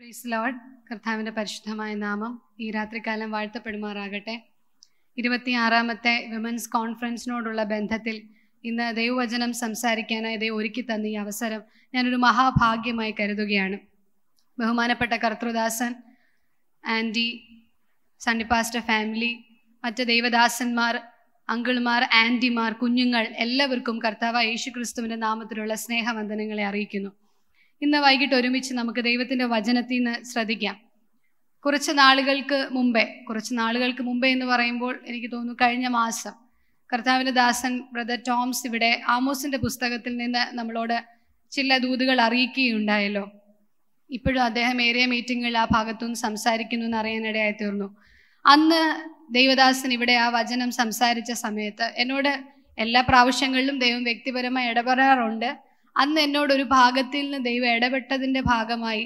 price load കർത്താവിൻ്റെ പരിശുദ്ധമായ നാമം ഈ രാത്രികാലം വാഴ്ത്തപ്പെടുമാറാകട്ടെ ഇരുപത്തിയാറാമത്തെ വിമൻസ് കോൺഫറൻസിനോടുള്ള ബന്ധത്തിൽ ഇന്ന് ദൈവവചനം സംസാരിക്കാനായി ദൈവം ഒരുക്കി തന്ന ഈ അവസരം ഞാനൊരു മഹാഭാഗ്യമായി കരുതുകയാണ് ബഹുമാനപ്പെട്ട കർത്തൃദാസൻ ആൻറ്റി സണ്ണിപ്പാസ്റ്റ ഫാമിലി മറ്റ് ദൈവദാസന്മാർ അങ്കിൾമാർ ആൻറ്റിമാർ കുഞ്ഞുങ്ങൾ എല്ലാവർക്കും കർത്താവ് യേശു ക്രിസ്തുവിൻ്റെ നാമത്തിലുള്ള സ്നേഹവന്ദനങ്ങളെ അറിയിക്കുന്നു ഇന്ന് വൈകിട്ട് ഒരുമിച്ച് നമുക്ക് ദൈവത്തിന്റെ വചനത്തിൽ നിന്ന് ശ്രദ്ധിക്കാം കുറച്ച് നാളുകൾക്ക് മുമ്പേ കുറച്ച് നാളുകൾക്ക് മുമ്പേ എന്ന് പറയുമ്പോൾ എനിക്ക് തോന്നുന്നു കഴിഞ്ഞ മാസം കർത്താവിന്റെ ദാസൻ ബ്രദർ ടോംസ് ഇവിടെ ആമോസിന്റെ പുസ്തകത്തിൽ നിന്ന് നമ്മളോട് ചില ദൂതുകൾ അറിയിക്കുകയുണ്ടായല്ലോ ഇപ്പോഴും അദ്ദേഹം ഏരിയ മീറ്റിങ്ങുകളിൽ ആ ഭാഗത്തുനിന്ന് സംസാരിക്കുന്നു എന്ന് അറിയാനിടയായി തീർന്നു അന്ന് ദൈവദാസൻ ഇവിടെ ആ വചനം സംസാരിച്ച സമയത്ത് എന്നോട് എല്ലാ പ്രാവശ്യങ്ങളിലും ദൈവം വ്യക്തിപരമായി ഇടപെടാറുണ്ട് അന്ന് എന്നോട് ഒരു ഭാഗത്തിൽ നിന്ന് ദൈവം ഇടപെട്ടതിൻ്റെ ഭാഗമായി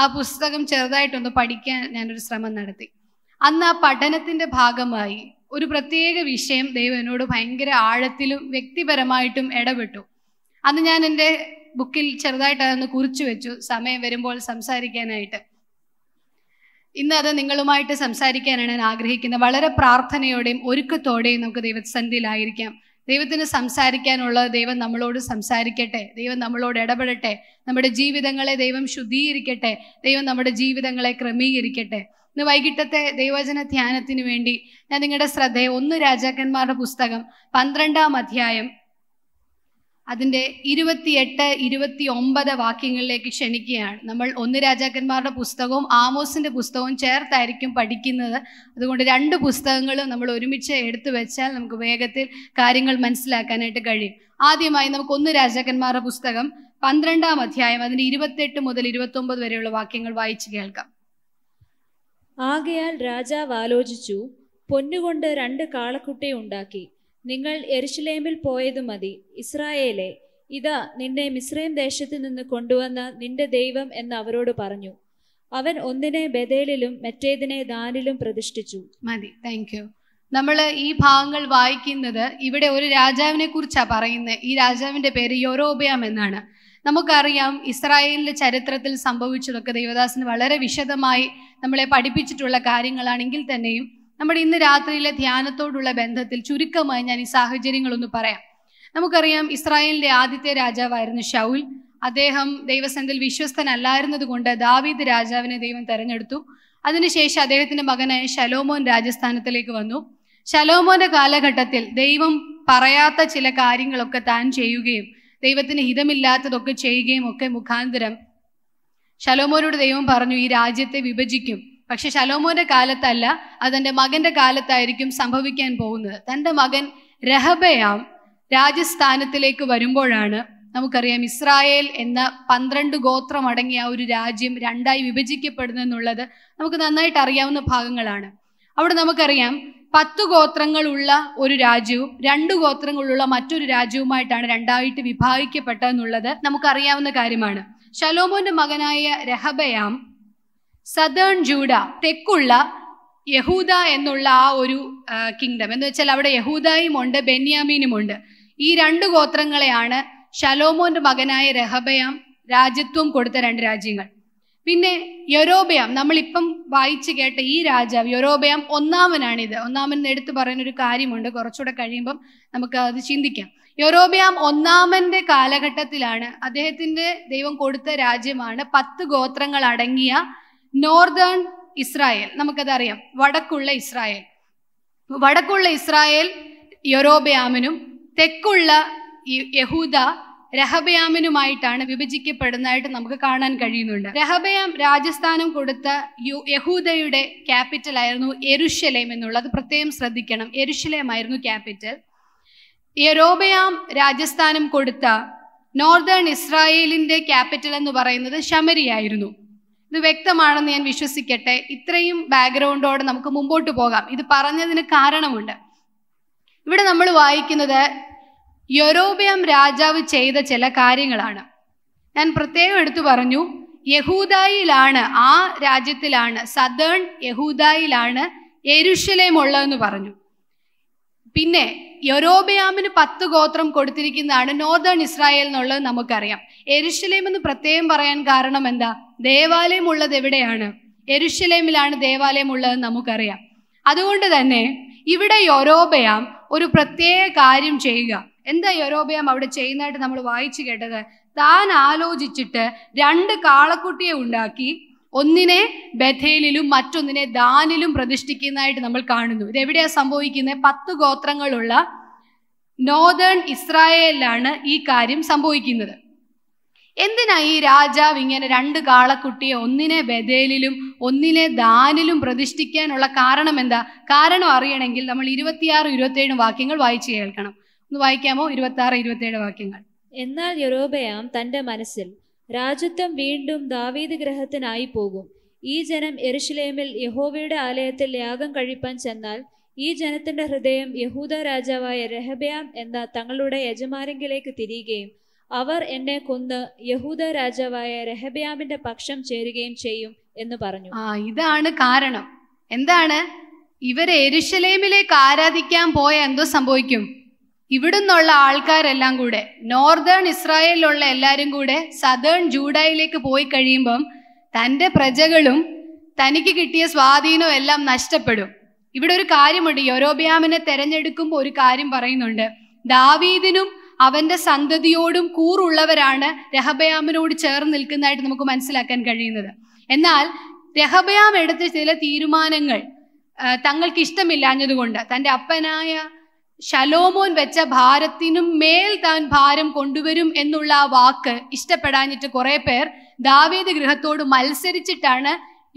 ആ പുസ്തകം ചെറുതായിട്ടൊന്ന് പഠിക്കാൻ ഞാനൊരു ശ്രമം നടത്തി അന്ന് ആ പഠനത്തിൻ്റെ ഭാഗമായി ഒരു പ്രത്യേക വിഷയം ദൈവം എന്നോട് ഭയങ്കര ആഴത്തിലും വ്യക്തിപരമായിട്ടും ഇടപെട്ടു അന്ന് ഞാൻ എൻ്റെ ബുക്കിൽ ചെറുതായിട്ട് അതൊന്ന് കുറിച്ചു വെച്ചു സമയം വരുമ്പോൾ സംസാരിക്കാനായിട്ട് ഇന്ന് അത് നിങ്ങളുമായിട്ട് സംസാരിക്കാനാണ് ഞാൻ ആഗ്രഹിക്കുന്നത് വളരെ പ്രാർത്ഥനയോടെയും ഒരുക്കത്തോടെയും നമുക്ക് ദൈവസന്ധിയിലായിരിക്കാം ദൈവത്തിന് സംസാരിക്കാനുള്ള ദൈവം നമ്മളോട് സംസാരിക്കട്ടെ ദൈവം നമ്മളോട് ഇടപെടട്ടെ നമ്മുടെ ജീവിതങ്ങളെ ദൈവം ശുദ്ധീകരിക്കട്ടെ ദൈവം നമ്മുടെ ജീവിതങ്ങളെ ക്രമീകരിക്കട്ടെ ഇന്ന് വൈകിട്ടത്തെ ദൈവചന ധ്യാനത്തിന് വേണ്ടി ഞാൻ നിങ്ങളുടെ ശ്രദ്ധയെ ഒന്ന് രാജാക്കന്മാരുടെ പുസ്തകം പന്ത്രണ്ടാം അധ്യായം അതിൻ്റെ ഇരുപത്തിയെട്ട് ഇരുപത്തി ഒമ്പത് വാക്യങ്ങളിലേക്ക് ക്ഷണിക്കുകയാണ് നമ്മൾ ഒന്ന് രാജാക്കന്മാരുടെ പുസ്തകവും ആമോസിൻ്റെ പുസ്തകവും ചേർത്തായിരിക്കും പഠിക്കുന്നത് അതുകൊണ്ട് രണ്ട് പുസ്തകങ്ങളും നമ്മൾ ഒരുമിച്ച് എടുത്തു വെച്ചാൽ നമുക്ക് വേഗത്തിൽ കാര്യങ്ങൾ മനസ്സിലാക്കാനായിട്ട് കഴിയും ആദ്യമായി നമുക്ക് ഒന്ന് രാജാക്കന്മാരുടെ പുസ്തകം പന്ത്രണ്ടാം അധ്യായം അതിൻ്റെ ഇരുപത്തെട്ട് മുതൽ ഇരുപത്തൊമ്പത് വരെയുള്ള വാക്യങ്ങൾ വായിച്ചു കേൾക്കാം ആകയാൽ രാജാവ് ആലോചിച്ചു പൊന്നുകൊണ്ട് രണ്ട് കാളക്കുട്ടിയുണ്ടാക്കി നിങ്ങൾ എരുഷലേമിൽ പോയത് മതി ഇസ്രായേലെ ഇതാ നിന്നെ മിസ്രൈം ദേശത്തു നിന്ന് കൊണ്ടുവന്ന നിന്റെ ദൈവം എന്ന് അവരോട് പറഞ്ഞു അവൻ ഒന്നിനെ ബദേലിലും മറ്റേതിനെ ദാനിലും പ്രതിഷ്ഠിച്ചു മതി താങ്ക് യു നമ്മൾ ഈ ഭാഗങ്ങൾ വായിക്കുന്നത് ഇവിടെ ഒരു രാജാവിനെ കുറിച്ചാണ് പറയുന്നത് ഈ രാജാവിന്റെ പേര് യൊറോബിയാം എന്നാണ് നമുക്കറിയാം ഇസ്രായേലിന്റെ ചരിത്രത്തിൽ സംഭവിച്ചതൊക്കെ ദേവദാസിന് വളരെ വിശദമായി നമ്മളെ പഠിപ്പിച്ചിട്ടുള്ള കാര്യങ്ങളാണെങ്കിൽ തന്നെയും നമ്മുടെ ഇന്ന് രാത്രിയിലെ ധ്യാനത്തോടുള്ള ബന്ധത്തിൽ ചുരുക്കമായി ഞാൻ ഈ സാഹചര്യങ്ങളൊന്ന് പറയാം നമുക്കറിയാം ഇസ്രായേലിന്റെ ആദ്യത്തെ രാജാവായിരുന്നു ഷൗൽ അദ്ദേഹം ദൈവസന്ധിൽ വിശ്വസ്തനല്ലായിരുന്നത് കൊണ്ട് ദാവീദ് രാജാവിനെ ദൈവം തെരഞ്ഞെടുത്തു അതിനുശേഷം അദ്ദേഹത്തിന്റെ മകനായ ശലോമോൻ രാജസ്ഥാനത്തിലേക്ക് വന്നു ശലോമോന്റെ കാലഘട്ടത്തിൽ ദൈവം പറയാത്ത ചില കാര്യങ്ങളൊക്കെ താൻ ചെയ്യുകയും ദൈവത്തിന് ഹിതമില്ലാത്തതൊക്കെ ചെയ്യുകയും ഒക്കെ മുഖാന്തരം ശലോമോനോട് ദൈവം പറഞ്ഞു ഈ രാജ്യത്തെ വിഭജിക്കും പക്ഷെ ശലോമോന്റെ കാലത്തല്ല അതെൻ്റെ മകന്റെ കാലത്തായിരിക്കും സംഭവിക്കാൻ പോകുന്നത് തൻ്റെ മകൻ രഹബയാം രാജസ്ഥാനത്തിലേക്ക് വരുമ്പോഴാണ് നമുക്കറിയാം ഇസ്രായേൽ എന്ന പന്ത്രണ്ട് ഗോത്രം അടങ്ങിയ ആ ഒരു രാജ്യം രണ്ടായി വിഭജിക്കപ്പെടുന്നെന്നുള്ളത് നമുക്ക് നന്നായിട്ട് അറിയാവുന്ന ഭാഗങ്ങളാണ് അവിടെ നമുക്കറിയാം പത്ത് ഗോത്രങ്ങളുള്ള ഒരു രാജ്യവും രണ്ട് ഗോത്രങ്ങളുള്ള മറ്റൊരു രാജ്യവുമായിട്ടാണ് രണ്ടായിട്ട് വിഭാഗിക്കപ്പെട്ടതെന്നുള്ളത് നമുക്കറിയാവുന്ന കാര്യമാണ് ശലോമോന്റെ മകനായ രഹബയാം സദേൺ ജൂഡ തെക്കുള്ള യഹൂദ എന്നുള്ള ആ ഒരു കിങ്ഡം എന്ന് വെച്ചാൽ അവിടെ യഹൂദായും ഉണ്ട് ബെന്യാമീനും ഉണ്ട് ഈ രണ്ട് ഗോത്രങ്ങളെയാണ് ഷലോമോന്റെ മകനായ രഹബയാം രാജ്യത്വം കൊടുത്ത രണ്ട് രാജ്യങ്ങൾ പിന്നെ യൊരോബയാം നമ്മളിപ്പം വായിച്ചു കേട്ട ഈ രാജാവ് യൊരോബയാം ഒന്നാമനാണിത് ഒന്നാമൻ എടുത്തു ഒരു കാര്യമുണ്ട് കുറച്ചുകൂടെ കഴിയുമ്പം നമുക്ക് അത് ചിന്തിക്കാം യൊറോബയാം ഒന്നാമന്റെ കാലഘട്ടത്തിലാണ് അദ്ദേഹത്തിന്റെ ദൈവം കൊടുത്ത രാജ്യമാണ് പത്ത് ഗോത്രങ്ങൾ അടങ്ങിയ നോർദേൺ ഇസ്രായേൽ നമുക്കതറിയാം വടക്കുള്ള ഇസ്രായേൽ വടക്കുള്ള ഇസ്രായേൽ യൊറോബയാമിനും തെക്കുള്ള യഹൂദ രഹബയാമിനുമായിട്ടാണ് വിഭജിക്കപ്പെടുന്നതായിട്ട് നമുക്ക് കാണാൻ കഴിയുന്നുണ്ട് രഹബയാം രാജസ്ഥാനം കൊടുത്ത യു യഹൂദയുടെ ക്യാപിറ്റൽ ആയിരുന്നു എരുഷലേം എന്നുള്ളത് പ്രത്യേകം ശ്രദ്ധിക്കണം എരുഷലേം ആയിരുന്നു ക്യാപിറ്റൽ യരോബയാം രാജസ്ഥാനം കൊടുത്ത നോർദേൺ ഇസ്രായേലിന്റെ ക്യാപിറ്റൽ എന്ന് പറയുന്നത് ശമരിയായിരുന്നു ഇത് വ്യക്തമാണെന്ന് ഞാൻ വിശ്വസിക്കട്ടെ ഇത്രയും ബാക്ക്ഗ്രൗണ്ടോടെ നമുക്ക് മുമ്പോട്ട് പോകാം ഇത് പറഞ്ഞതിന് കാരണമുണ്ട് ഇവിടെ നമ്മൾ വായിക്കുന്നത് യൂറോപ്യം രാജാവ് ചെയ്ത ചില കാര്യങ്ങളാണ് ഞാൻ പ്രത്യേകം എടുത്തു പറഞ്ഞു യഹൂദായിലാണ് ആ രാജ്യത്തിലാണ് സദേൺ യഹൂദായിലാണ് എരുഷലേം ഉള്ളതെന്ന് പറഞ്ഞു പിന്നെ യൊരോബയാമിന് പത്ത് ഗോത്രം കൊടുത്തിരിക്കുന്നതാണ് നോർദേൺ ഇസ്രായേൽ എന്നുള്ളത് നമുക്കറിയാം എരുഷലേം എന്ന് പ്രത്യേകം പറയാൻ കാരണം എന്താ ദേവാലയം ഉള്ളത് എവിടെയാണ് എരുഷലേമിലാണ് ദേവാലയം ഉള്ളത് നമുക്കറിയാം അതുകൊണ്ട് തന്നെ ഇവിടെ യൊരോബയാം ഒരു പ്രത്യേക കാര്യം ചെയ്യുക എന്താ യൊരോബയാം അവിടെ ചെയ്യുന്നതായിട്ട് നമ്മൾ വായിച്ചു കേട്ടത് താൻ ആലോചിച്ചിട്ട് രണ്ട് കാളക്കുട്ടിയെ ഉണ്ടാക്കി ഒന്നിനെ ബഥേലിലും മറ്റൊന്നിനെ ദാനിലും പ്രതിഷ്ഠിക്കുന്നതായിട്ട് നമ്മൾ കാണുന്നു ഇത് എവിടെയാണ് സംഭവിക്കുന്നത് പത്ത് ഗോത്രങ്ങളുള്ള നോർദേൺ ഇസ്രായേലിലാണ് ഈ കാര്യം സംഭവിക്കുന്നത് എന്തിനാ ഈ രാജാവ് ഇങ്ങനെ രണ്ട് കാളക്കുട്ടിയെ ഒന്നിനെ ബദേലിലും ഒന്നിനെ ദാനിലും പ്രതിഷ്ഠിക്കാനുള്ള കാരണം എന്താ കാരണം അറിയണമെങ്കിൽ നമ്മൾ ഇരുപത്തിയാറ് ഇരുപത്തേഴ് വാക്യങ്ങൾ വായിച്ച് കേൾക്കണം ഒന്ന് വായിക്കാമോ ഇരുപത്തിയാറ് ഇരുപത്തേഴ് വാക്യങ്ങൾ എന്നാൽ യൊറോബയാം തന്റെ മനസ്സിൽ രാജ്യത്വം വീണ്ടും ദാവീദ് ഗ്രഹത്തിനായി പോകും ഈ ജനം എരുഷലേമിൽ യഹോവയുടെ ആലയത്തിൽ യാഗം കഴിപ്പാൻ ചെന്നാൽ ഈ ജനത്തിന്റെ ഹൃദയം യഹൂദ രാജാവായ രഹബയാം എന്ന തങ്ങളുടെ യജമാനെങ്കിലേക്ക് തിരിയുകയും അവർ എന്നെ കൊന്ന് യഹൂദ രാജാവായ രഹബ്യാമിന്റെ പക്ഷം ചേരുകയും ചെയ്യും എന്ന് പറഞ്ഞു ആ ഇതാണ് കാരണം എന്താണ് ഇവരെ എരുഷലേമിലേക്ക് ആരാധിക്കാൻ പോയ എന്തോ സംഭവിക്കും ഇവിടുന്നുള്ള ആൾക്കാരെല്ലാം കൂടെ നോർദേൺ ഇസ്രായേലിലുള്ള എല്ലാവരും കൂടെ സദേൺ ജൂഡായിലേക്ക് പോയി കഴിയുമ്പം തൻ്റെ പ്രജകളും തനിക്ക് കിട്ടിയ സ്വാധീനവും എല്ലാം നഷ്ടപ്പെടും ഇവിടെ ഒരു കാര്യമുണ്ട് യൊരോബിയാമിനെ തെരഞ്ഞെടുക്കുമ്പോൾ ഒരു കാര്യം പറയുന്നുണ്ട് ദാവീദിനും അവന്റെ സന്തതിയോടും കൂറുള്ളവരാണ് രഹബയാമിനോട് ചേർന്ന് നിൽക്കുന്നതായിട്ട് നമുക്ക് മനസ്സിലാക്കാൻ കഴിയുന്നത് എന്നാൽ രഹബയാം എടുത്ത ചില തീരുമാനങ്ങൾ തങ്ങൾക്ക് ഇഷ്ടമില്ലാഞ്ഞതുകൊണ്ട് തൻ്റെ അപ്പനായ ശലോമോൻ വെച്ച ഭാരത്തിനും മേൽ താൻ ഭാരം കൊണ്ടുവരും എന്നുള്ള ആ വാക്ക് ഇഷ്ടപ്പെടാഞ്ഞിട്ട് കുറെ പേർ ദാവീദ് ഗൃഹത്തോട് മത്സരിച്ചിട്ടാണ്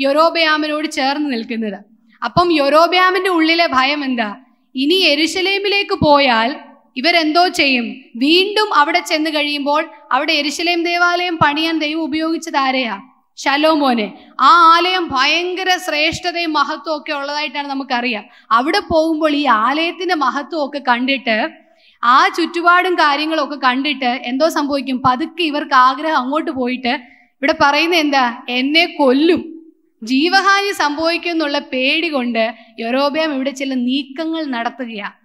യൊറോബയാമിനോട് ചേർന്ന് നിൽക്കുന്നത് അപ്പം യൊറോബയാമിന്റെ ഉള്ളിലെ ഭയം എന്താ ഇനി എരുശലേമിലേക്ക് പോയാൽ ഇവരെന്തോ ചെയ്യും വീണ്ടും അവിടെ ചെന്ന് കഴിയുമ്പോൾ അവിടെ എരിശിലേം ദേവാലയം പണിയാൻ ദൈവം ഉപയോഗിച്ചത് ആരെയാ ശലോമോനെ ആ ആലയം ഭയങ്കര ശ്രേഷ്ഠതയും മഹത്വം ഒക്കെ ഉള്ളതായിട്ടാണ് നമുക്കറിയാം അവിടെ പോകുമ്പോൾ ഈ ആലയത്തിന്റെ മഹത്വം ഒക്കെ കണ്ടിട്ട് ആ ചുറ്റുപാടും കാര്യങ്ങളൊക്കെ കണ്ടിട്ട് എന്തോ സംഭവിക്കും പതുക്കെ ഇവർക്ക് ആഗ്രഹം അങ്ങോട്ട് പോയിട്ട് ഇവിടെ പറയുന്നത് എന്താ എന്നെ കൊല്ലും ജീവഹാനി സംഭവിക്കും എന്നുള്ള പേടി കൊണ്ട് യൂറോപ്യം ഇവിടെ ചില നീക്കങ്ങൾ നടത്തുകയാണ്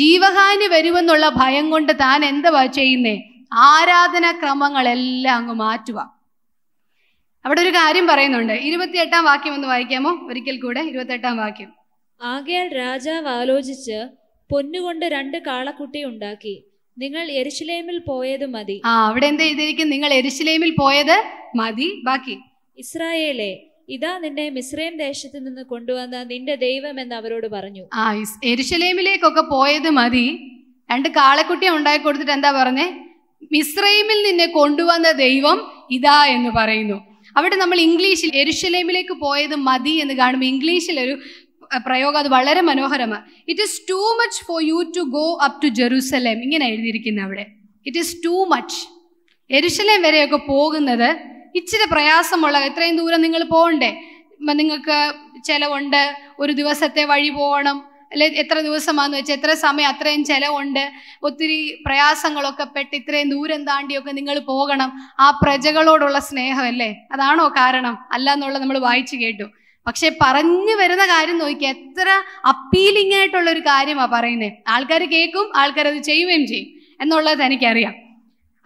ജീവഹാനി വരുമെന്നുള്ള ഭയം കൊണ്ട് താൻ എന്തുവാ ചെയ്യുന്നേ ക്രമങ്ങളെല്ലാം അങ്ങ് മാറ്റുക അവിടെ ഒരു കാര്യം പറയുന്നുണ്ട് ഇരുപത്തിയെട്ടാം വാക്യം ഒന്ന് വായിക്കാമോ ഒരിക്കൽ കൂടെ ഇരുപത്തെട്ടാം വാക്യം ആകയാൽ രാജാവ് ആലോചിച്ച് പൊന്നുകൊണ്ട് രണ്ട് കാളക്കുട്ടി ഉണ്ടാക്കി നിങ്ങൾ എരിശിലേമിൽ പോയത് മതി ആ അവിടെ എന്താ ചെയ്തിരിക്കും നിങ്ങൾ എരിശിലേമിൽ പോയത് മതി ബാക്കി ഇസ്രായേലെ ഇതാ നിന്നെ മിസ്രൈം ദേശത്ത് നിന്ന് കൊണ്ടുവന്ന നിന്റെ ദൈവം എന്ന് അവരോട് പറഞ്ഞു ആ എരുശലേമിലേക്കൊക്കെ പോയത് മതി രണ്ട് കാളക്കുട്ടിയെ ഉണ്ടാക്കി കൊടുത്തിട്ട് എന്താ പറഞ്ഞേ മിസ്രൈമിൽ നിന്നെ കൊണ്ടുവന്ന ദൈവം ഇതാ എന്ന് പറയുന്നു അവിടെ നമ്മൾ ഇംഗ്ലീഷിൽ എരുഷലേമിലേക്ക് പോയത് മതി എന്ന് കാണുമ്പോൾ ഇംഗ്ലീഷിൽ ഒരു പ്രയോഗം അത് വളരെ മനോഹരമാണ് it is too much for you to go up to Jerusalem ഇങ്ങനെ എഴുതിയിരിക്കുന്നത് അവിടെ ഇറ്റ് ഈസ് ടു മച്ച് എരുഷലേം വരെയൊക്കെ പോകുന്നത് ഇച്ചിരി പ്രയാസമുള്ള ഇത്രയും ദൂരം നിങ്ങൾ പോകണ്ടേ നിങ്ങൾക്ക് ചിലവുണ്ട് ഒരു ദിവസത്തെ വഴി പോകണം അല്ലെ എത്ര ദിവസമാണെന്ന് വെച്ചാൽ എത്ര സമയം അത്രയും ചിലവുണ്ട് ഒത്തിരി പ്രയാസങ്ങളൊക്കെ പെട്ട് ഇത്രയും ദൂരം താണ്ടിയൊക്കെ നിങ്ങൾ പോകണം ആ പ്രജകളോടുള്ള സ്നേഹമല്ലേ അതാണോ കാരണം അല്ല എന്നുള്ളത് നമ്മൾ വായിച്ചു കേട്ടു പക്ഷെ പറഞ്ഞു വരുന്ന കാര്യം നോക്കി എത്ര അപ്പീലിംഗ് ആയിട്ടുള്ള ഒരു കാര്യമാണ് പറയുന്നത് ആൾക്കാർ കേൾക്കും ആൾക്കാർ അത് ചെയ്യുകയും ചെയ്യും എന്നുള്ളത് എനിക്കറിയാം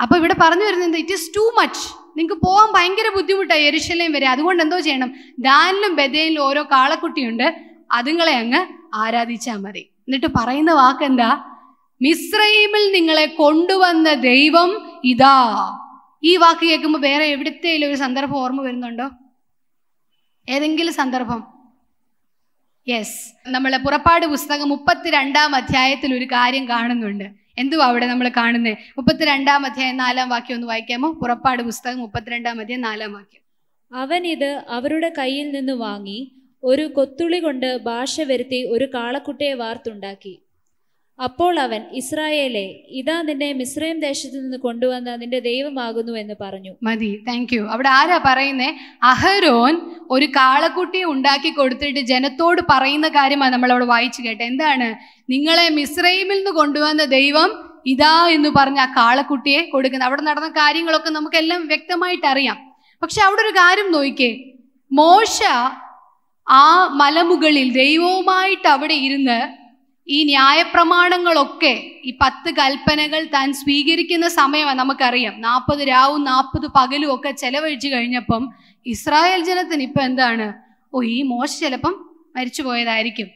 അപ്പോൾ ഇവിടെ പറഞ്ഞു വരുന്നത് ഇറ്റ് ഇസ് ടു മച്ച് നിങ്ങൾക്ക് പോകാൻ ഭയങ്കര ബുദ്ധിമുട്ടാണ് എരിശലയും വരെ അതുകൊണ്ട് എന്തോ ചെയ്യണം ദാനിലും ബദയിലും ഓരോ കാളക്കുട്ടിയുണ്ട് അതുങ്ങളെ അങ്ങ് ആരാധിച്ചാൽ മതി എന്നിട്ട് പറയുന്ന വാക്കെന്താ മിസ്രൈമിൽ നിങ്ങളെ കൊണ്ടുവന്ന ദൈവം ഇതാ ഈ വാക്ക് കേൾക്കുമ്പോൾ വേറെ എവിടത്തേലും ഒരു സന്ദർഭം ഓർമ്മ വരുന്നുണ്ടോ ഏതെങ്കിലും സന്ദർഭം യെസ് നമ്മൾ പുറപ്പാട് പുസ്തകം മുപ്പത്തിരണ്ടാം അധ്യായത്തിൽ ഒരു കാര്യം കാണുന്നുണ്ട് എന്തുവാ അവിടെ നമ്മൾ കാണുന്നത് മുപ്പത്തിരണ്ടാം അധ്യായം നാലാം വാക്യം ഒന്ന് വായിക്കാമോ പുറപ്പാട് പുസ്തകം മുപ്പത്തിരണ്ടാം അധ്യായം നാലാം വാക്യം അവൻ ഇത് അവരുടെ കയ്യിൽ നിന്ന് വാങ്ങി ഒരു കൊത്തുളി കൊണ്ട് ഭാഷ വരുത്തി ഒരു കാളക്കുട്ടയെ വാർത്തുണ്ടാക്കി അപ്പോൾ അവൻ ഇസ്രായേലെ ഇതാ നിന്നെ മിസ്രൈം ദേശത്ത് നിന്ന് കൊണ്ടുവന്ന നിന്റെ ദൈവമാകുന്നു എന്ന് പറഞ്ഞു മതി താങ്ക് യു അവിടെ ആരാ പറയുന്നേ അഹരോൻ ഒരു കാളക്കുട്ടിയെ ഉണ്ടാക്കി കൊടുത്തിട്ട് ജനത്തോട് പറയുന്ന കാര്യമാണ് നമ്മൾ അവിടെ വായിച്ചു കേട്ടെ എന്താണ് നിങ്ങളെ മിസ്രൈമിൽ നിന്ന് കൊണ്ടുവന്ന ദൈവം ഇതാ എന്ന് പറഞ്ഞ ആ കാളക്കുട്ടിയെ കൊടുക്കുന്നത് അവിടെ നടന്ന കാര്യങ്ങളൊക്കെ നമുക്കെല്ലാം വ്യക്തമായിട്ട് അറിയാം പക്ഷെ അവിടെ ഒരു കാര്യം നോക്കിക്കേ മോശ ആ മലമുകളിൽ ദൈവവുമായിട്ട് അവിടെ ഇരുന്ന് ഈ ന്യായപ്രമാണങ്ങളൊക്കെ ഈ പത്ത് കൽപ്പനകൾ താൻ സ്വീകരിക്കുന്ന സമയമാണ് നമുക്കറിയാം നാൽപ്പത് രാവും നാൽപ്പത് പകലും ഒക്കെ ചെലവഴിച്ചു കഴിഞ്ഞപ്പം ഇസ്രായേൽ ജനത്തിന് ഇപ്പം എന്താണ് ഓ ഈ മോശ ചിലപ്പം മരിച്ചു പോയതായിരിക്കും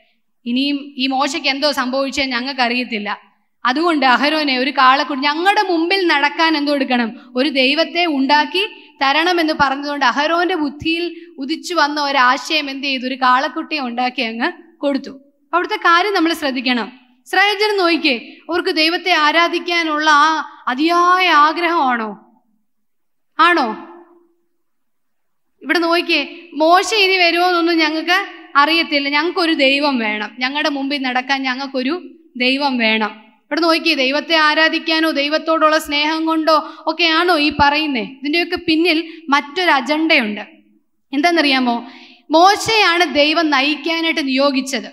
ഇനിയും ഈ മോശയ്ക്ക് എന്തോ സംഭവിച്ചാൽ ഞങ്ങൾക്കറിയത്തില്ല അതുകൊണ്ട് അഹരോനെ ഒരു കാളക്കുട്ടി ഞങ്ങളുടെ മുമ്പിൽ നടക്കാൻ എന്തോ എടുക്കണം ഒരു ദൈവത്തെ ഉണ്ടാക്കി എന്ന് പറഞ്ഞതുകൊണ്ട് അഹരോന്റെ ബുദ്ധിയിൽ ഉദിച്ചു വന്ന ഒരാശയം എന്ത് ചെയ്തു ഒരു കാളക്കുട്ടിയെ ഉണ്ടാക്കി അങ്ങ് കൊടുത്തു അവിടുത്തെ കാര്യം നമ്മൾ ശ്രദ്ധിക്കണം ശ്രേജൻ നോക്കിക്കേ അവർക്ക് ദൈവത്തെ ആരാധിക്കാനുള്ള ആ അതിയായ ആഗ്രഹമാണോ ആണോ ഇവിടെ നോക്കിക്കേ മോശ ഇനി വരുമോ എന്നൊന്നും ഞങ്ങൾക്ക് അറിയത്തില്ല ഞങ്ങൾക്കൊരു ദൈവം വേണം ഞങ്ങളുടെ മുമ്പിൽ നടക്കാൻ ഞങ്ങൾക്കൊരു ദൈവം വേണം ഇവിടെ നോക്കിയേ ദൈവത്തെ ആരാധിക്കാനോ ദൈവത്തോടുള്ള സ്നേഹം കൊണ്ടോ ഒക്കെയാണോ ഈ പറയുന്നേ ഇതിൻ്റെയൊക്കെ പിന്നിൽ മറ്റൊരു അജണ്ടയുണ്ട് എന്താണെന്നറിയാമോ മോശയാണ് ദൈവം നയിക്കാനായിട്ട് നിയോഗിച്ചത്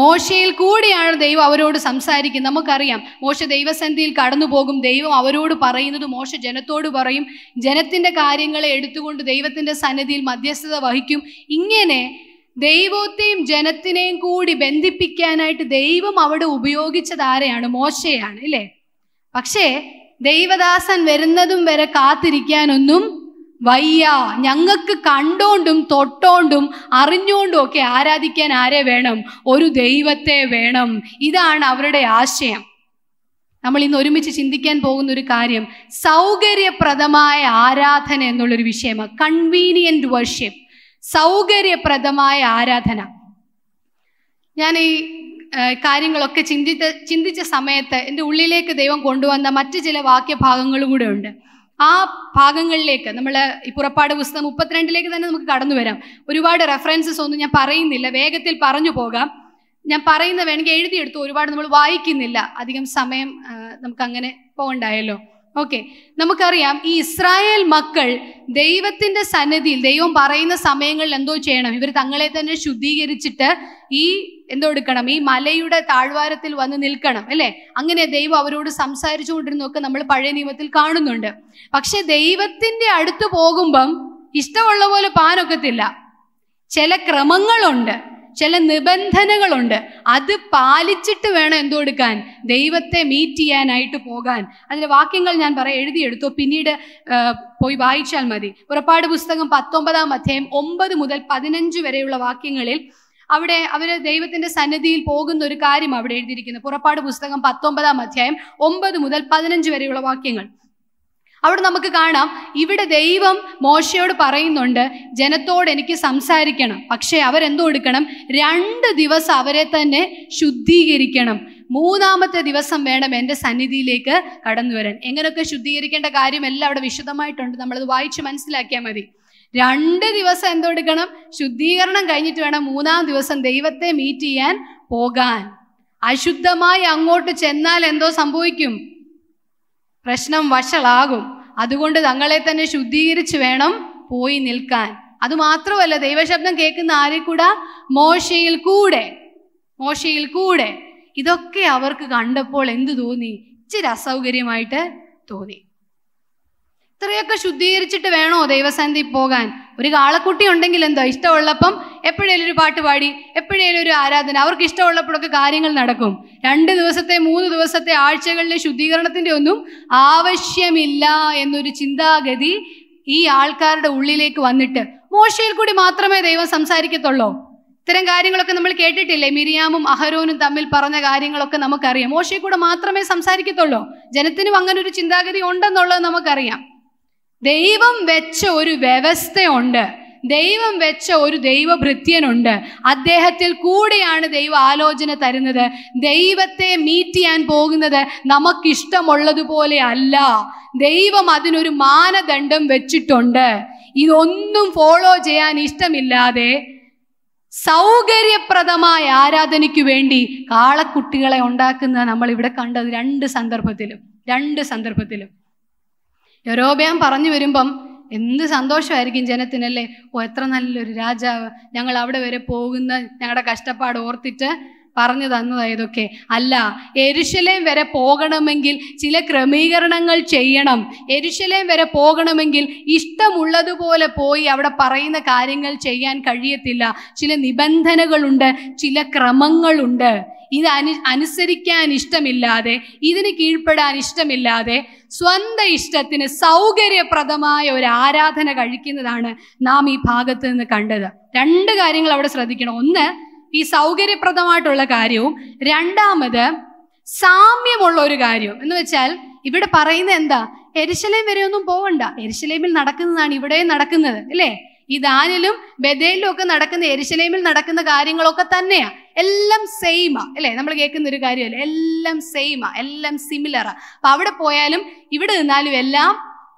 മോശയിൽ കൂടിയാണ് ദൈവം അവരോട് സംസാരിക്കുന്നത് നമുക്കറിയാം മോശ ദൈവസന്ധിയിൽ കടന്നു പോകും ദൈവം അവരോട് പറയുന്നത് മോശ ജനത്തോട് പറയും ജനത്തിൻ്റെ കാര്യങ്ങളെ എടുത്തുകൊണ്ട് ദൈവത്തിൻ്റെ സന്നിധിയിൽ മധ്യസ്ഥത വഹിക്കും ഇങ്ങനെ ദൈവത്തെയും ജനത്തിനെയും കൂടി ബന്ധിപ്പിക്കാനായിട്ട് ദൈവം അവിടെ ഉപയോഗിച്ചത് ആരെയാണ് മോശയാണ് അല്ലേ പക്ഷേ ദൈവദാസൻ വരുന്നതും വരെ കാത്തിരിക്കാനൊന്നും വയ്യ ഞങ്ങൾക്ക് കണ്ടോണ്ടും തൊട്ടോണ്ടും അറിഞ്ഞുകൊണ്ടും ഒക്കെ ആരാധിക്കാൻ ആരെ വേണം ഒരു ദൈവത്തെ വേണം ഇതാണ് അവരുടെ ആശയം നമ്മൾ ഇന്ന് ഒരുമിച്ച് ചിന്തിക്കാൻ പോകുന്ന ഒരു കാര്യം സൗകര്യപ്രദമായ ആരാധന എന്നുള്ളൊരു വിഷയമാണ് കൺവീനിയൻറ്റ് വർഷിപ്പ് സൗകര്യപ്രദമായ ആരാധന ഞാൻ ഈ കാര്യങ്ങളൊക്കെ ചിന്തിച്ച ചിന്തിച്ച സമയത്ത് എൻ്റെ ഉള്ളിലേക്ക് ദൈവം കൊണ്ടുവന്ന മറ്റ് ചില വാക്യഭാഗങ്ങളും കൂടെ ഉണ്ട് ആ ഭാഗങ്ങളിലേക്ക് നമ്മൾ ഈ പുറപ്പാട് പുസ്തകം മുപ്പത്തിരണ്ടിലേക്ക് തന്നെ നമുക്ക് കടന്നു വരാം ഒരുപാട് റെഫറൻസസ് ഒന്നും ഞാൻ പറയുന്നില്ല വേഗത്തിൽ പറഞ്ഞു പോകാം ഞാൻ പറയുന്ന വേണമെങ്കിൽ എഴുതിയെടുത്തു ഒരുപാട് നമ്മൾ വായിക്കുന്നില്ല അധികം സമയം നമുക്ക് അങ്ങനെ പോകണ്ടായല്ലോ ഓക്കെ നമുക്കറിയാം ഈ ഇസ്രായേൽ മക്കൾ ദൈവത്തിന്റെ സന്നിധിയിൽ ദൈവം പറയുന്ന സമയങ്ങളിൽ എന്തോ ചെയ്യണം ഇവർ തങ്ങളെ തന്നെ ശുദ്ധീകരിച്ചിട്ട് ഈ എന്തോ ഈ മലയുടെ താഴ്വാരത്തിൽ വന്ന് നിൽക്കണം അല്ലേ അങ്ങനെ ദൈവം അവരോട് കൊണ്ടിരുന്നൊക്കെ നമ്മൾ പഴയ നിയമത്തിൽ കാണുന്നുണ്ട് പക്ഷെ ദൈവത്തിന്റെ അടുത്ത് പോകുമ്പം ഇഷ്ടമുള്ള പോലെ പാനൊക്കത്തില്ല ചില ക്രമങ്ങളുണ്ട് ചില നിബന്ധനകളുണ്ട് അത് പാലിച്ചിട്ട് വേണം എന്തു കൊടുക്കാൻ ദൈവത്തെ മീറ്റ് ചെയ്യാനായിട്ട് പോകാൻ അതിൻ്റെ വാക്യങ്ങൾ ഞാൻ പറയാം എഴുതിയെടുത്തു പിന്നീട് പോയി വായിച്ചാൽ മതി പുറപ്പാട് പുസ്തകം പത്തൊമ്പതാം അധ്യായം ഒമ്പത് മുതൽ പതിനഞ്ച് വരെയുള്ള വാക്യങ്ങളിൽ അവിടെ അവർ ദൈവത്തിന്റെ സന്നദ്ധിയിൽ പോകുന്ന ഒരു കാര്യം അവിടെ എഴുതിയിരിക്കുന്നു പുറപ്പാട് പുസ്തകം പത്തൊമ്പതാം അധ്യായം ഒമ്പത് മുതൽ പതിനഞ്ച് വരെയുള്ള വാക്യങ്ങൾ അവിടെ നമുക്ക് കാണാം ഇവിടെ ദൈവം മോശയോട് പറയുന്നുണ്ട് ജനത്തോട് എനിക്ക് സംസാരിക്കണം പക്ഷേ അവരെന്തോ എടുക്കണം രണ്ട് ദിവസം അവരെ തന്നെ ശുദ്ധീകരിക്കണം മൂന്നാമത്തെ ദിവസം വേണം എൻ്റെ സന്നിധിയിലേക്ക് കടന്നു വരാൻ എങ്ങനെയൊക്കെ ശുദ്ധീകരിക്കേണ്ട കാര്യമെല്ലാം അവിടെ വിശദമായിട്ടുണ്ട് നമ്മളത് വായിച്ച് മനസ്സിലാക്കിയാൽ മതി രണ്ട് ദിവസം എന്തെടുക്കണം ശുദ്ധീകരണം കഴിഞ്ഞിട്ട് വേണം മൂന്നാം ദിവസം ദൈവത്തെ മീറ്റ് ചെയ്യാൻ പോകാൻ അശുദ്ധമായി അങ്ങോട്ട് ചെന്നാൽ എന്തോ സംഭവിക്കും പ്രശ്നം വഷളാകും അതുകൊണ്ട് തങ്ങളെ തന്നെ ശുദ്ധീകരിച്ച് വേണം പോയി നിൽക്കാൻ അത് മാത്രമല്ല ദൈവശബ്ദം കേൾക്കുന്ന ആരെ കൂടെ മോശയിൽ കൂടെ മോശയിൽ കൂടെ ഇതൊക്കെ അവർക്ക് കണ്ടപ്പോൾ എന്തു തോന്നി ഇച്ചിരി അസൗകര്യമായിട്ട് തോന്നി ഇത്രയൊക്കെ ശുദ്ധീകരിച്ചിട്ട് വേണോ ദൈവസന്ധി പോകാൻ ഒരു കാളക്കുട്ടി ഉണ്ടെങ്കിൽ എന്തോ ഇഷ്ടമുള്ളപ്പം എപ്പോഴേലും ഒരു പാട്ട് പാടി എപ്പോഴേലും ഒരു ആരാധന അവർക്ക് ഇഷ്ടമുള്ളപ്പോഴൊക്കെ കാര്യങ്ങൾ നടക്കും രണ്ട് ദിവസത്തെ മൂന്ന് ദിവസത്തെ ആഴ്ചകളിലെ ശുദ്ധീകരണത്തിൻ്റെ ഒന്നും ആവശ്യമില്ല എന്നൊരു ചിന്താഗതി ഈ ആൾക്കാരുടെ ഉള്ളിലേക്ക് വന്നിട്ട് മോശയിൽ കൂടി മാത്രമേ ദൈവം സംസാരിക്കത്തുള്ളൂ ഇത്തരം കാര്യങ്ങളൊക്കെ നമ്മൾ കേട്ടിട്ടില്ലേ മിരിയാമും അഹരോനും തമ്മിൽ പറഞ്ഞ കാര്യങ്ങളൊക്കെ നമുക്കറിയാം മോശയിൽ കൂടെ മാത്രമേ സംസാരിക്കത്തുള്ളൂ ജനത്തിനും അങ്ങനെ ഒരു ചിന്താഗതി ഉണ്ടെന്നുള്ളത് നമുക്കറിയാം ദൈവം വെച്ച ഒരു വ്യവസ്ഥയുണ്ട് ദൈവം വെച്ച ഒരു ദൈവഭൃത്യനുണ്ട് അദ്ദേഹത്തിൽ കൂടെയാണ് ദൈവ ആലോചന തരുന്നത് ദൈവത്തെ മീറ്റ് ചെയ്യാൻ പോകുന്നത് നമുക്കിഷ്ടമുള്ളതുപോലെ അല്ല ദൈവം അതിനൊരു മാനദണ്ഡം വെച്ചിട്ടുണ്ട് ഇതൊന്നും ഫോളോ ചെയ്യാൻ ഇഷ്ടമില്ലാതെ സൗകര്യപ്രദമായ ആരാധനയ്ക്ക് വേണ്ടി കാളക്കുട്ടികളെ ഉണ്ടാക്കുന്ന നമ്മൾ ഇവിടെ കണ്ടത് രണ്ട് സന്ദർഭത്തിലും രണ്ട് സന്ദർഭത്തിലും യരോബയാം പറഞ്ഞു വരുമ്പം എന്ത് സന്തോഷമായിരിക്കും ജനത്തിനല്ലേ ഓ എത്ര നല്ലൊരു രാജാവ് ഞങ്ങൾ അവിടെ വരെ പോകുന്ന ഞങ്ങളുടെ കഷ്ടപ്പാട് ഓർത്തിട്ട് പറഞ്ഞു തന്നതായതൊക്കെ അല്ല എരുശലേം വരെ പോകണമെങ്കിൽ ചില ക്രമീകരണങ്ങൾ ചെയ്യണം എരുശലേം വരെ പോകണമെങ്കിൽ ഇഷ്ടമുള്ളതുപോലെ പോയി അവിടെ പറയുന്ന കാര്യങ്ങൾ ചെയ്യാൻ കഴിയത്തില്ല ചില നിബന്ധനകളുണ്ട് ചില ക്രമങ്ങളുണ്ട് ഇത് അനു അനുസരിക്കാൻ ഇഷ്ടമില്ലാതെ ഇതിന് കീഴ്പ്പെടാൻ ഇഷ്ടമില്ലാതെ സ്വന്തം ഇഷ്ടത്തിന് സൗകര്യപ്രദമായ ഒരു ആരാധന കഴിക്കുന്നതാണ് നാം ഈ ഭാഗത്ത് നിന്ന് കണ്ടത് രണ്ട് കാര്യങ്ങൾ അവിടെ ശ്രദ്ധിക്കണം ഒന്ന് ഈ സൗകര്യപ്രദമായിട്ടുള്ള കാര്യവും രണ്ടാമത് സാമ്യമുള്ള ഒരു കാര്യം എന്ന് വെച്ചാൽ ഇവിടെ പറയുന്നത് എന്താ എരിശലേം വരെ ഒന്നും പോവണ്ട എരിശലേമിൽ നടക്കുന്നതാണ് ഇവിടെയും നടക്കുന്നത് അല്ലേ ഈ ദാനിലും ബദേലിലും ഒക്കെ നടക്കുന്ന എരിശലേമിൽ നടക്കുന്ന കാര്യങ്ങളൊക്കെ തന്നെയാ എല്ലാം സെയിമാ അല്ലേ നമ്മൾ കേൾക്കുന്ന ഒരു കാര്യമല്ലേ എല്ലാം സെയിമാ എല്ലാം സിമിലറാ അപ്പൊ അവിടെ പോയാലും ഇവിടെ നിന്നാലും എല്ലാം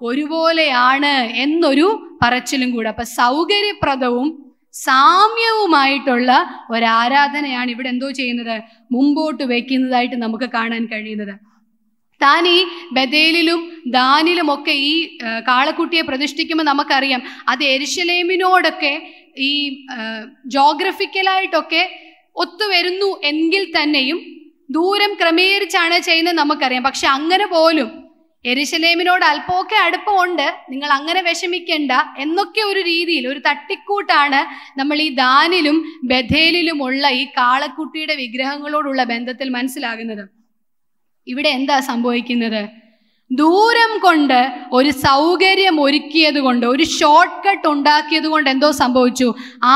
ഒരുപോലെയാണ് എന്നൊരു പറച്ചിലും കൂടെ അപ്പൊ സൗകര്യപ്രദവും സാമ്യവുമായിട്ടുള്ള ഒരാരാധനയാണ് ഇവിടെ എന്തോ ചെയ്യുന്നത് മുമ്പോട്ട് വയ്ക്കുന്നതായിട്ട് നമുക്ക് കാണാൻ കഴിയുന്നത് താൻ ഈ ബദേലിലും ദാനിലും ഒക്കെ ഈ കാളക്കുട്ടിയെ പ്രതിഷ്ഠിക്കുമ്പോൾ നമുക്കറിയാം അത് എരിശലേമിനോടൊക്കെ ഈ ജോഗ്രഫിക്കലായിട്ടൊക്കെ ഒത്തുവരുന്നു എങ്കിൽ തന്നെയും ദൂരം ക്രമീകരിച്ചാണ് ചെയ്യുന്നത് നമുക്കറിയാം പക്ഷെ അങ്ങനെ പോലും എരിശലേമിനോട് അല്പമൊക്കെ അടുപ്പമുണ്ട് നിങ്ങൾ അങ്ങനെ വിഷമിക്കേണ്ട എന്നൊക്കെ ഒരു രീതിയിൽ ഒരു തട്ടിക്കൂട്ടാണ് നമ്മൾ ഈ ദാനിലും ബഥേലിലുമുള്ള ഈ കാളക്കുട്ടിയുടെ വിഗ്രഹങ്ങളോടുള്ള ബന്ധത്തിൽ മനസ്സിലാകുന്നത് ഇവിടെ എന്താ സംഭവിക്കുന്നത് ദൂരം കൊണ്ട് ഒരു സൗകര്യം ഒരുക്കിയത് കൊണ്ട് ഒരു ഷോർട്ട് കട്ട് ഉണ്ടാക്കിയത് കൊണ്ട് എന്തോ സംഭവിച്ചു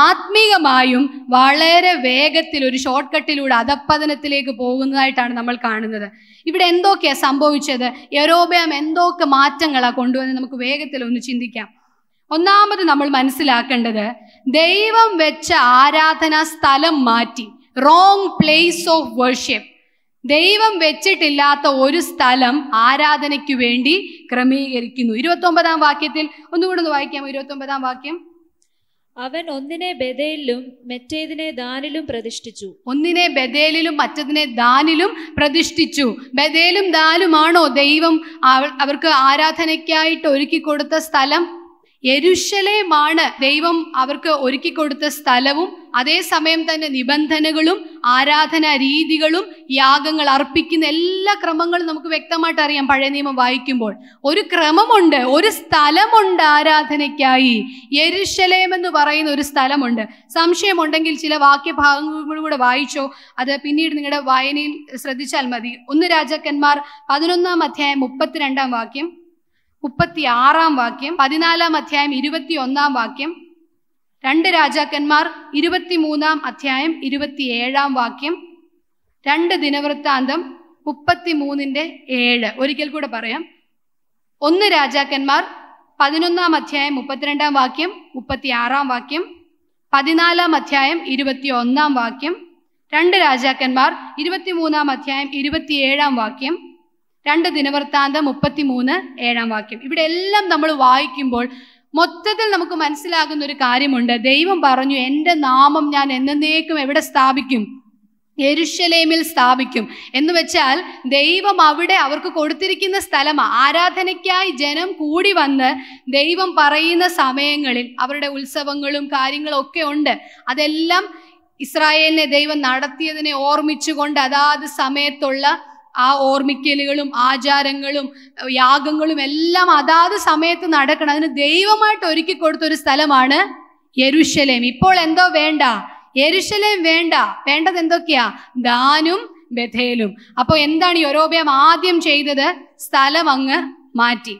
ആത്മീകമായും വളരെ വേഗത്തിൽ ഒരു ഷോർട്ട് കട്ടിലൂടെ അധപ്പതനത്തിലേക്ക് പോകുന്നതായിട്ടാണ് നമ്മൾ കാണുന്നത് ഇവിടെ എന്തൊക്കെയാ സംഭവിച്ചത് യരോബയാം എന്തൊക്കെ മാറ്റങ്ങളാണ് കൊണ്ടുവന്ന് നമുക്ക് വേഗത്തിൽ ഒന്ന് ചിന്തിക്കാം ഒന്നാമത് നമ്മൾ മനസ്സിലാക്കേണ്ടത് ദൈവം വെച്ച ആരാധനാ സ്ഥലം മാറ്റി റോങ് പ്ലേസ് ഓഫ് വർഷിപ്പ് ദൈവം വെച്ചിട്ടില്ലാത്ത ഒരു സ്ഥലം ആരാധനയ്ക്ക് വേണ്ടി ക്രമീകരിക്കുന്നു ഒമ്പതാം വാക്യത്തിൽ ഒന്നുകൂടെ ഒന്ന് വായിക്കാം ഒമ്പതാം വാക്യം അവൻ ഒന്നിനെ ബദേലിലും മറ്റേതിനെ ദാനിലും പ്രതിഷ്ഠിച്ചു ഒന്നിനെ ബദേലിലും മറ്റതിനെ ദാനിലും പ്രതിഷ്ഠിച്ചു ബദേലും ദാനുമാണോ ദൈവം അവർക്ക് ആരാധനയ്ക്കായിട്ട് ഒരുക്കി കൊടുത്ത സ്ഥലം യരുഷലേമാണ് ദൈവം അവർക്ക് ഒരുക്കി കൊടുത്ത സ്ഥലവും അതേസമയം തന്നെ നിബന്ധനകളും ആരാധനാ രീതികളും യാഗങ്ങൾ അർപ്പിക്കുന്ന എല്ലാ ക്രമങ്ങളും നമുക്ക് വ്യക്തമായിട്ട് അറിയാം പഴയ നിയമം വായിക്കുമ്പോൾ ഒരു ക്രമമുണ്ട് ഒരു സ്ഥലമുണ്ട് ആരാധനയ്ക്കായി യരുഷലേം എന്ന് പറയുന്ന ഒരു സ്ഥലമുണ്ട് സംശയമുണ്ടെങ്കിൽ ചില വാക്യഭാഗങ്ങളിലൂടെ വായിച്ചോ അത് പിന്നീട് നിങ്ങളുടെ വായനയിൽ ശ്രദ്ധിച്ചാൽ മതി ഒന്ന് രാജാക്കന്മാർ പതിനൊന്നാം അധ്യായം മുപ്പത്തിരണ്ടാം വാക്യം മുപ്പത്തി ആറാം വാക്യം പതിനാലാം അധ്യായം ഇരുപത്തി ഒന്നാം വാക്യം രണ്ട് രാജാക്കന്മാർ ഇരുപത്തിമൂന്നാം അധ്യായം ഇരുപത്തി ഏഴാം വാക്യം രണ്ട് ദിനവൃത്താന്തം മുപ്പത്തിമൂന്നിന്റെ ഏഴ് ഒരിക്കൽ കൂടെ പറയാം ഒന്ന് രാജാക്കന്മാർ പതിനൊന്നാം അധ്യായം മുപ്പത്തിരണ്ടാം വാക്യം മുപ്പത്തി ആറാം വാക്യം പതിനാലാം അധ്യായം ഇരുപത്തി ഒന്നാം വാക്യം രണ്ട് രാജാക്കന്മാർ ഇരുപത്തിമൂന്നാം അധ്യായം ഇരുപത്തിയേഴാം വാക്യം രണ്ട് ദിനവൃത്താന്ത മുപ്പത്തിമൂന്ന് ഏഴാം വാക്യം ഇവിടെ എല്ലാം നമ്മൾ വായിക്കുമ്പോൾ മൊത്തത്തിൽ നമുക്ക് മനസ്സിലാകുന്ന ഒരു കാര്യമുണ്ട് ദൈവം പറഞ്ഞു എൻ്റെ നാമം ഞാൻ എന്നേക്കും എവിടെ സ്ഥാപിക്കും എരുഷലേമിൽ സ്ഥാപിക്കും എന്ന് വെച്ചാൽ ദൈവം അവിടെ അവർക്ക് കൊടുത്തിരിക്കുന്ന സ്ഥലം ആരാധനയ്ക്കായി ജനം കൂടി വന്ന് ദൈവം പറയുന്ന സമയങ്ങളിൽ അവരുടെ ഉത്സവങ്ങളും കാര്യങ്ങളും ഒക്കെ ഉണ്ട് അതെല്ലാം ഇസ്രായേലിനെ ദൈവം നടത്തിയതിനെ ഓർമ്മിച്ചുകൊണ്ട് അതാത് സമയത്തുള്ള ആ ഓർമ്മിക്കലുകളും ആചാരങ്ങളും യാഗങ്ങളും എല്ലാം അതാത് സമയത്ത് നടക്കണം അതിന് ദൈവമായിട്ട് ഒരുക്കി കൊടുത്ത ഒരു സ്ഥലമാണ് യരുഷലേം ഇപ്പോൾ എന്തോ വേണ്ട യരുഷലേം വേണ്ട വേണ്ടത് എന്തൊക്കെയാ ദാനും ബഥേലും അപ്പോൾ എന്താണ് യൊരോബയം ആദ്യം ചെയ്തത് സ്ഥലം അങ്ങ് മാറ്റി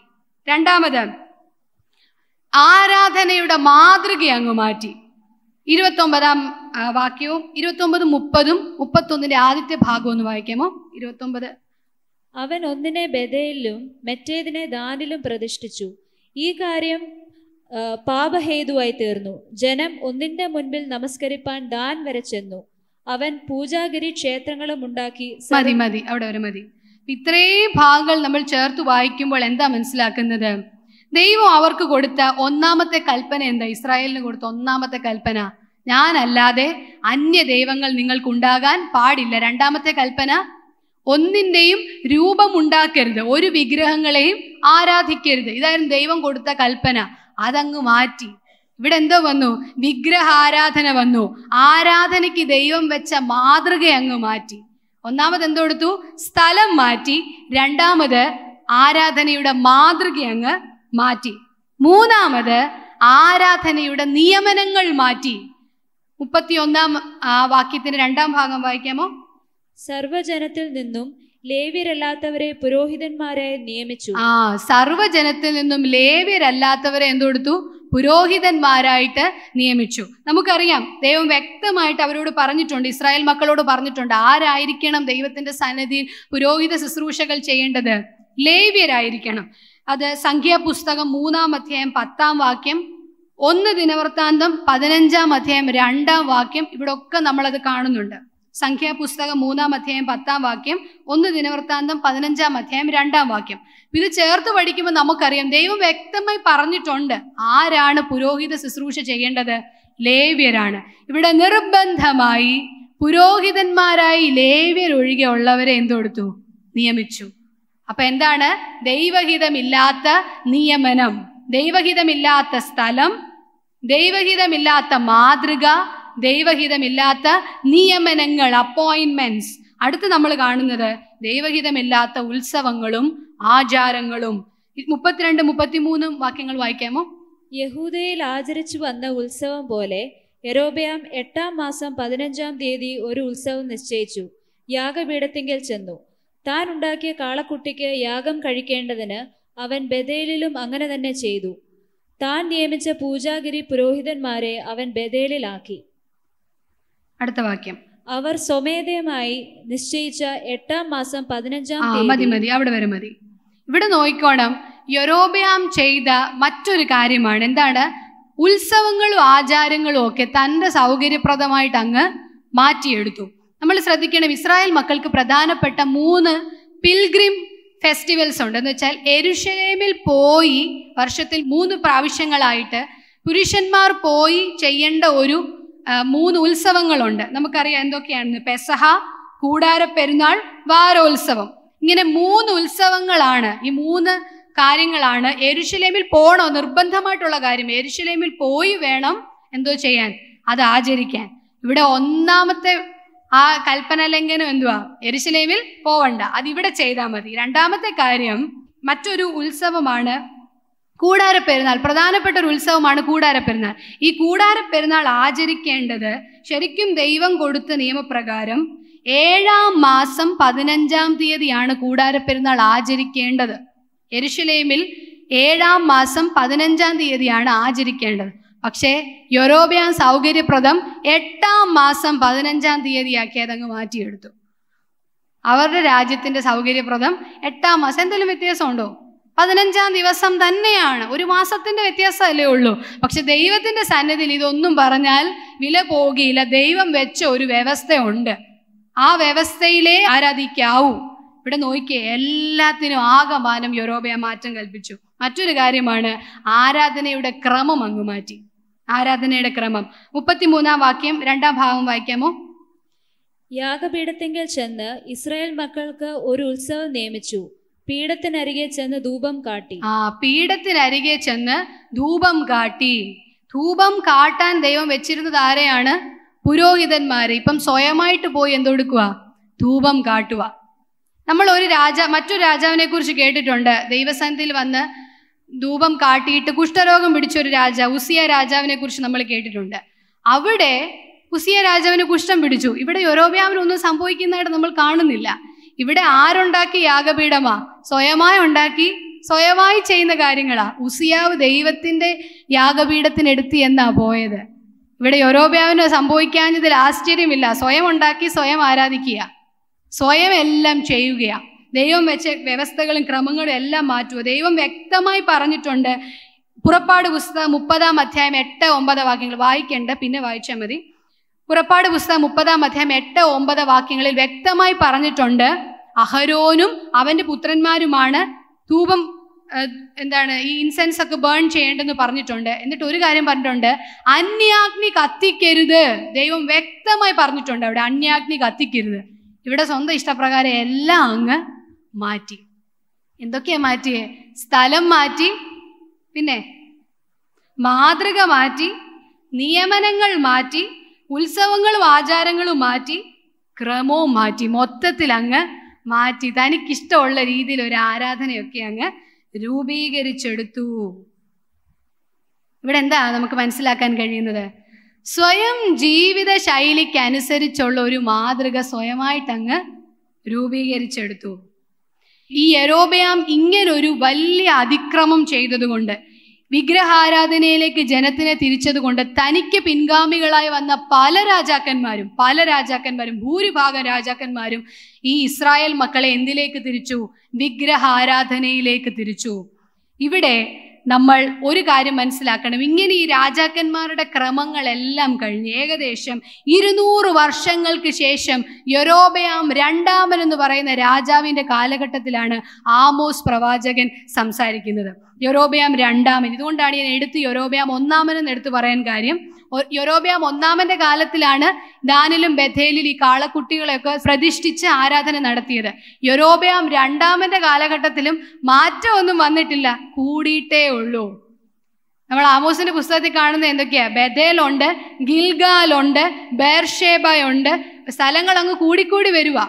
രണ്ടാമത് ആരാധനയുടെ മാതൃക അങ്ങ് മാറ്റി ഒമ്പതാം വാക്യവും ഇരുപത്തൊമ്പതും മുപ്പതും മുപ്പത്തൊന്നിൻ്റെ ആദ്യത്തെ ഭാഗവും ഒന്ന് വായിക്കാമോ ഇരുപത്തൊമ്പത് അവൻ ഒന്നിനെ ബദയിലും മറ്റേതിനെ ദാനിലും പ്രതിഷ്ഠിച്ചു ഈ കാര്യം പാപഹേതുവായി തീർന്നു ജനം ഒന്നിന്റെ മുൻപിൽ നമസ്കരിപ്പാൻ ദാൻ വരെ ചെന്നു അവൻ പൂജാഗിരി ക്ഷേത്രങ്ങളും ഉണ്ടാക്കി മതി മതി അവിടെ ഒരു മതി ഇത്രയും ഭാഗങ്ങൾ നമ്മൾ ചേർത്ത് വായിക്കുമ്പോൾ എന്താ മനസ്സിലാക്കുന്നത് ദൈവം അവർക്ക് കൊടുത്ത ഒന്നാമത്തെ കൽപ്പന എന്താ ഇസ്രായേലിന് കൊടുത്ത ഒന്നാമത്തെ കൽപ്പന ഞാനല്ലാതെ അന്യ ദൈവങ്ങൾ നിങ്ങൾക്കുണ്ടാകാൻ പാടില്ല രണ്ടാമത്തെ കൽപ്പന ഒന്നിൻ്റെയും രൂപമുണ്ടാക്കരുത് ഒരു വിഗ്രഹങ്ങളെയും ആരാധിക്കരുത് ഇതായിരുന്നു ദൈവം കൊടുത്ത കൽപ്പന അതങ്ങ് മാറ്റി ഇവിടെ എന്തോ വന്നു വിഗ്രഹാരാധന വന്നു ആരാധനയ്ക്ക് ദൈവം വെച്ച മാതൃക അങ്ങ് മാറ്റി ഒന്നാമത് എന്തോ എടുത്തു സ്ഥലം മാറ്റി രണ്ടാമത് ആരാധനയുടെ മാതൃക അങ്ങ് മാറ്റി മൂന്നാമത് ആരാധനയുടെ നിയമനങ്ങൾ മാറ്റി മുപ്പത്തി ഒന്നാം വാക്യത്തിന്റെ രണ്ടാം ഭാഗം വായിക്കാമോ സർവജനത്തിൽ നിന്നും ലേവ്യരല്ലാത്തവരെ പുരോഹിതന്മാരായി നിയമിച്ചു ആ സർവജനത്തിൽ നിന്നും ലേവ്യരല്ലാത്തവരെ എന്ത് കൊടുത്തു പുരോഹിതന്മാരായിട്ട് നിയമിച്ചു നമുക്കറിയാം ദൈവം വ്യക്തമായിട്ട് അവരോട് പറഞ്ഞിട്ടുണ്ട് ഇസ്രായേൽ മക്കളോട് പറഞ്ഞിട്ടുണ്ട് ആരായിരിക്കണം ദൈവത്തിന്റെ സന്നിധിയിൽ പുരോഹിത ശുശ്രൂഷകൾ ചെയ്യേണ്ടത് ലേവ്യരായിരിക്കണം അത് സംഖ്യാപുസ്തകം മൂന്നാം അധ്യായം പത്താം വാക്യം ഒന്ന് ദിനവൃത്താന്തം പതിനഞ്ചാം അധ്യായം രണ്ടാം വാക്യം ഇവിടെ ഒക്കെ നമ്മളത് കാണുന്നുണ്ട് സംഖ്യാപുസ്തകം മൂന്നാം അധ്യായം പത്താം വാക്യം ഒന്ന് ദിനവൃത്താന്തം പതിനഞ്ചാം അധ്യായം രണ്ടാം വാക്യം ഇത് ചേർത്ത് പഠിക്കുമ്പോൾ നമുക്കറിയാം ദൈവം വ്യക്തമായി പറഞ്ഞിട്ടുണ്ട് ആരാണ് പുരോഹിത ശുശ്രൂഷ ചെയ്യേണ്ടത് ലേവ്യരാണ് ഇവിടെ നിർബന്ധമായി പുരോഹിതന്മാരായി ലേവ്യർ ഒഴികെ ഉള്ളവരെ എന്തെടുത്തു നിയമിച്ചു അപ്പൊ എന്താണ് ദൈവഹിതമില്ലാത്ത നിയമനം ദൈവഹിതമില്ലാത്ത സ്ഥലം ദൈവഹിതമില്ലാത്ത മാതൃക ദൈവഹിതമില്ലാത്ത നിയമനങ്ങൾ അപ്പോയിൻമെന്റ്സ് അടുത്ത് നമ്മൾ കാണുന്നത് ദൈവഹിതമില്ലാത്ത ഉത്സവങ്ങളും ആചാരങ്ങളും മുപ്പത്തിരണ്ട് മുപ്പത്തിമൂന്നും വാക്യങ്ങൾ വായിക്കാമോ യഹൂദയിൽ ആചരിച്ചു വന്ന ഉത്സവം പോലെ എരോബയാം എട്ടാം മാസം പതിനഞ്ചാം തീയതി ഒരു ഉത്സവം നിശ്ചയിച്ചു യാഗപീഠത്തിങ്കൽ ചെന്നു താൻ ഉണ്ടാക്കിയ കാളക്കുട്ടിക്ക് യാഗം കഴിക്കേണ്ടതിന് അവൻ ബദേലിലും അങ്ങനെ തന്നെ ചെയ്തു താൻ നിയമിച്ച പൂജാഗിരി പുരോഹിതന്മാരെ അവൻ ബദേലിലാക്കി അടുത്ത വാക്യം അവർ സ്വമേധയമായി നിശ്ചയിച്ച എട്ടാം മാസം പതിനഞ്ചാം മതി മതി അവിടെ വരെ മതി ഇവിടെ നോക്കിക്കോണം യൊറോബിയാം ചെയ്ത മറ്റൊരു കാര്യമാണ് എന്താണ് ഉത്സവങ്ങളും ആചാരങ്ങളും ഒക്കെ തൻ്റെ സൗകര്യപ്രദമായിട്ട് അങ്ങ് മാറ്റിയെടുത്തു നമ്മൾ ശ്രദ്ധിക്കണം ഇസ്രായേൽ മക്കൾക്ക് പ്രധാനപ്പെട്ട മൂന്ന് പിൽഗ്രിം ഫെസ്റ്റിവൽസ് ഉണ്ട് എന്ന് വെച്ചാൽ എരുഷലേമിൽ പോയി വർഷത്തിൽ മൂന്ന് പ്രാവശ്യങ്ങളായിട്ട് പുരുഷന്മാർ പോയി ചെയ്യേണ്ട ഒരു മൂന്ന് ഉത്സവങ്ങളുണ്ട് നമുക്കറിയാം എന്തൊക്കെയാണ് പെസഹ കൂടാര പെരുന്നാൾ വാരോത്സവം ഇങ്ങനെ മൂന്ന് ഉത്സവങ്ങളാണ് ഈ മൂന്ന് കാര്യങ്ങളാണ് എരുശിലേമിൽ പോണോ നിർബന്ധമായിട്ടുള്ള കാര്യം എരുശിലേമിൽ പോയി വേണം എന്തോ ചെയ്യാൻ അത് ആചരിക്കാൻ ഇവിടെ ഒന്നാമത്തെ ആ കൽപ്പന ലംഘനം എന്തുവാ എരുശിലേമിൽ പോവണ്ട അതിവിടെ ചെയ്താൽ മതി രണ്ടാമത്തെ കാര്യം മറ്റൊരു ഉത്സവമാണ് കൂടാര പെരുന്നാൾ പ്രധാനപ്പെട്ട ഒരു ഉത്സവമാണ് കൂടാര പെരുന്നാൾ ഈ കൂടാര പെരുന്നാൾ ആചരിക്കേണ്ടത് ശരിക്കും ദൈവം കൊടുത്ത നിയമപ്രകാരം ഏഴാം മാസം പതിനഞ്ചാം തീയതിയാണ് കൂടാര പെരുന്നാൾ ആചരിക്കേണ്ടത് എരുഷലേമിൽ ഏഴാം മാസം പതിനഞ്ചാം തീയതിയാണ് ആചരിക്കേണ്ടത് പക്ഷേ യൂറോപ്യൻ സൗകര്യപ്രദം എട്ടാം മാസം പതിനഞ്ചാം തീയതിയാക്കി അതങ്ങ് മാറ്റിയെടുത്തു അവരുടെ രാജ്യത്തിന്റെ സൗകര്യപ്രദം എട്ടാം മാസം എന്തെങ്കിലും വ്യത്യാസമുണ്ടോ പതിനഞ്ചാം ദിവസം തന്നെയാണ് ഒരു മാസത്തിന്റെ വ്യത്യാസമല്ലേ ഉള്ളൂ പക്ഷെ ദൈവത്തിന്റെ സന്നിധിയിൽ ഇതൊന്നും പറഞ്ഞാൽ വില പോകില്ല ദൈവം വെച്ച ഒരു വ്യവസ്ഥയുണ്ട് ആ വ്യവസ്ഥയിലേ ആരാധിക്കാവൂ ഇവിടെ നോക്കിയേ എല്ലാത്തിനും ആകമാനം യൂറോപ്യ മാറ്റം കൽപ്പിച്ചു മറ്റൊരു കാര്യമാണ് ആരാധനയുടെ ക്രമം അങ്ങ് മാറ്റി ആരാധനയുടെ ക്രമം മുപ്പത്തിമൂന്നാം വാക്യം രണ്ടാം ഭാഗം വായിക്കാമോ യാഗപീഠത്തെങ്കിൽ ചെന്ന് ഇസ്രായേൽ മക്കൾക്ക് ഒരു ഉത്സവം നിയമിച്ചു പീഠത്തിനരികെ ചെന്ന് ധൂപം കാട്ടി ആ പീഠത്തിനരികെ ചെന്ന് ധൂപം കാട്ടി ധൂപം കാട്ടാൻ ദൈവം വെച്ചിരുന്നത് ആരെയാണ് പുരോഹിതന്മാരെ ഇപ്പം സ്വയമായിട്ട് പോയി എന്തൊടുക്കുക ധൂപം കാട്ടുക നമ്മൾ ഒരു രാജ മറ്റൊരു രാജാവിനെ കുറിച്ച് കേട്ടിട്ടുണ്ട് ദൈവസന്നിധിയിൽ വന്ന് ധൂപം കാട്ടിയിട്ട് കുഷ്ഠരോഗം പിടിച്ച ഒരു രാജ ഉസിയ രാജാവിനെ കുറിച്ച് നമ്മൾ കേട്ടിട്ടുണ്ട് അവിടെ ഉസിയ രാജാവിന് കുഷ്ഠം പിടിച്ചു ഇവിടെ ഒന്നും സംഭവിക്കുന്നതായിട്ട് നമ്മൾ കാണുന്നില്ല ഇവിടെ ആരുണ്ടാക്കി യാഗപീഠമാ സ്വയമായി ഉണ്ടാക്കി സ്വയമായി ചെയ്യുന്ന കാര്യങ്ങളാ ഉസിയാവ് ദൈവത്തിന്റെ യാഗപീഠത്തിനെടുത്തി എന്നാ പോയത് ഇവിടെ യൂറോപ്യാവിന് സംഭവിക്കാഞ്ഞതിൽ ആശ്ചര്യമില്ല സ്വയം ഉണ്ടാക്കി സ്വയം ആരാധിക്കുക സ്വയം എല്ലാം ചെയ്യുക ദൈവം വെച്ച വ്യവസ്ഥകളും ക്രമങ്ങളും എല്ലാം മാറ്റുക ദൈവം വ്യക്തമായി പറഞ്ഞിട്ടുണ്ട് പുറപ്പാട് പുസ്തകം മുപ്പതാം അധ്യായം എട്ട് ഒമ്പത് വാക്യങ്ങൾ വായിക്കേണ്ട പിന്നെ വായിച്ചാൽ മതി പുറപ്പാട് പുസ്തകം മുപ്പതാം അധ്യായം എട്ട് ഒമ്പത് വാക്യങ്ങളിൽ വ്യക്തമായി പറഞ്ഞിട്ടുണ്ട് അഹരോനും അവന്റെ പുത്രന്മാരുമാണ് ധൂപം എന്താണ് ഈ ഇൻസെൻസ് ഒക്കെ ബേൺ ചെയ്യേണ്ടെന്ന് പറഞ്ഞിട്ടുണ്ട് എന്നിട്ട് ഒരു കാര്യം പറഞ്ഞിട്ടുണ്ട് അന്യാഗ്നി കത്തിക്കരുത് ദൈവം വ്യക്തമായി പറഞ്ഞിട്ടുണ്ട് അവിടെ അന്യാഗ്നി കത്തിക്കരുത് ഇവിടെ സ്വന്തം ഇഷ്ടപ്രകാരം എല്ലാം അങ്ങ് മാറ്റി എന്തൊക്കെയാ മാറ്റിയേ സ്ഥലം മാറ്റി പിന്നെ മാതൃക മാറ്റി നിയമനങ്ങൾ മാറ്റി ഉത്സവങ്ങളും ആചാരങ്ങളും മാറ്റി ക്രമവും മാറ്റി മൊത്തത്തിൽ അങ്ങ് മാറ്റി തനിക്കിഷ്ടമുള്ള രീതിയിൽ ഒരു ആരാധനയൊക്കെ അങ്ങ് രൂപീകരിച്ചെടുത്തു ഇവിടെ എന്താ നമുക്ക് മനസ്സിലാക്കാൻ കഴിയുന്നത് സ്വയം ജീവിത ശൈലിക്ക് അനുസരിച്ചുള്ള ഒരു മാതൃക സ്വയമായിട്ടങ്ങ് രൂപീകരിച്ചെടുത്തു ഈ യരോബയാം ഇങ്ങനൊരു വലിയ അതിക്രമം ചെയ്തതുകൊണ്ട് വിഗ്രഹാരാധനയിലേക്ക് ജനത്തിനെ തിരിച്ചതുകൊണ്ട് തനിക്ക് പിൻഗാമികളായി വന്ന പല രാജാക്കന്മാരും പല രാജാക്കന്മാരും ഭൂരിഭാഗം രാജാക്കന്മാരും ഈ ഇസ്രായേൽ മക്കളെ എന്തിലേക്ക് തിരിച്ചു വിഗ്രഹാരാധനയിലേക്ക് തിരിച്ചു ഇവിടെ നമ്മൾ ഒരു കാര്യം മനസ്സിലാക്കണം ഇങ്ങനെ ഈ രാജാക്കന്മാരുടെ ക്രമങ്ങളെല്ലാം കഴിഞ്ഞ് ഏകദേശം ഇരുന്നൂറ് വർഷങ്ങൾക്ക് ശേഷം യൊരോബയാം രണ്ടാമൻ എന്ന് പറയുന്ന രാജാവിൻ്റെ കാലഘട്ടത്തിലാണ് ആമോസ് പ്രവാചകൻ സംസാരിക്കുന്നത് യൊരോബയാം രണ്ടാമൻ ഇതുകൊണ്ടാണ് ഞാൻ എടുത്ത് യൊരോബയാം ഒന്നാമനെന്ന് എടുത്ത് പറയാൻ കാര്യം യൊരോബിയാം ഒന്നാമന്റെ കാലത്തിലാണ് ദാനിലും ബഥേലിൽ ഈ കാളക്കുട്ടികളെയൊക്കെ പ്രതിഷ്ഠിച്ച് ആരാധന നടത്തിയത് യൊരോബിയാം രണ്ടാമന്റെ കാലഘട്ടത്തിലും മാറ്റമൊന്നും വന്നിട്ടില്ല കൂടിയിട്ടേ ഉള്ളൂ നമ്മൾ ആമോസിന്റെ പുസ്തകത്തിൽ കാണുന്നത് എന്തൊക്കെയാ ബഥേലുണ്ട് ഗിൽഗാലുണ്ട് ബേർഷേബയുണ്ട് സ്ഥലങ്ങൾ അങ്ങ് കൂടിക്കൂടി വരുക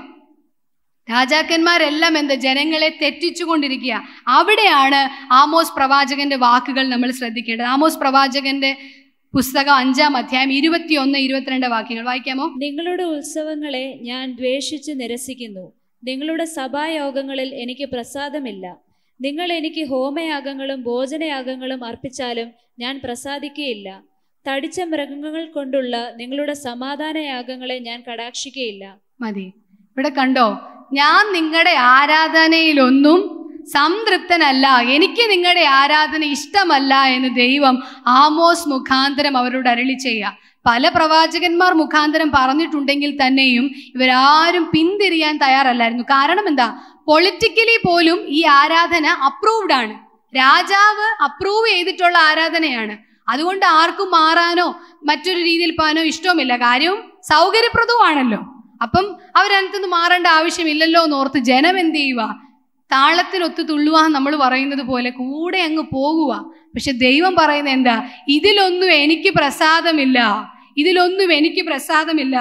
രാജാക്കന്മാരെല്ലാം എന്ത് ജനങ്ങളെ തെറ്റിച്ചുകൊണ്ടിരിക്കുക അവിടെയാണ് ആമോസ് പ്രവാചകന്റെ വാക്കുകൾ നമ്മൾ ശ്രദ്ധിക്കേണ്ടത് ആമോസ് പ്രവാചകന്റെ പുസ്തകം അഞ്ചാം അധ്യായം ഇരുപത്തിയൊന്ന് ഇരുപത്തിരണ്ട് വാക്യങ്ങൾ വായിക്കാമോ നിങ്ങളുടെ ഉത്സവങ്ങളെ ഞാൻ ദ്വേഷിച്ച് നിരസിക്കുന്നു നിങ്ങളുടെ സഭായോഗങ്ങളിൽ എനിക്ക് പ്രസാദമില്ല നിങ്ങൾ എനിക്ക് ഹോമയാഗങ്ങളും ഭോജനയാഗങ്ങളും അർപ്പിച്ചാലും ഞാൻ പ്രസാദിക്കുകയില്ല തടിച്ച മൃഗങ്ങൾ കൊണ്ടുള്ള നിങ്ങളുടെ സമാധാനയാഗങ്ങളെ ഞാൻ കടാക്ഷിക്കുകയില്ല മതി ഇവിടെ കണ്ടോ ഞാൻ നിങ്ങളുടെ ആരാധനയിലൊന്നും സംതൃപ്തനല്ല എനിക്ക് നിങ്ങളുടെ ആരാധന ഇഷ്ടമല്ല എന്ന് ദൈവം ആമോസ് മുഖാന്തരം അവരോട് അരളി ചെയ്യുക പല പ്രവാചകന്മാർ മുഖാന്തരം പറഞ്ഞിട്ടുണ്ടെങ്കിൽ തന്നെയും ഇവരാരും പിന്തിരിയാൻ തയ്യാറല്ലായിരുന്നു കാരണം എന്താ പൊളിറ്റിക്കലി പോലും ഈ ആരാധന അപ്രൂവ്ഡ് ആണ് രാജാവ് അപ്രൂവ് ചെയ്തിട്ടുള്ള ആരാധനയാണ് അതുകൊണ്ട് ആർക്കും മാറാനോ മറ്റൊരു രീതിയിൽ പോകാനോ ഇഷ്ടവുമില്ല കാര്യവും സൗകര്യപ്രദവുമാണല്ലോ അപ്പം അവരതിനകത്തുനിന്ന് മാറേണ്ട ആവശ്യമില്ലല്ലോ എന്ന് ഓർത്ത് ജനം എന്ത് ചെയ്യുക താളത്തിനൊത്ത് തുള്ളുക നമ്മൾ പറയുന്നത് പോലെ കൂടെ അങ്ങ് പോകുക പക്ഷെ ദൈവം പറയുന്ന എന്താ ഇതിലൊന്നും എനിക്ക് പ്രസാദമില്ല ഇതിലൊന്നും എനിക്ക് പ്രസാദമില്ല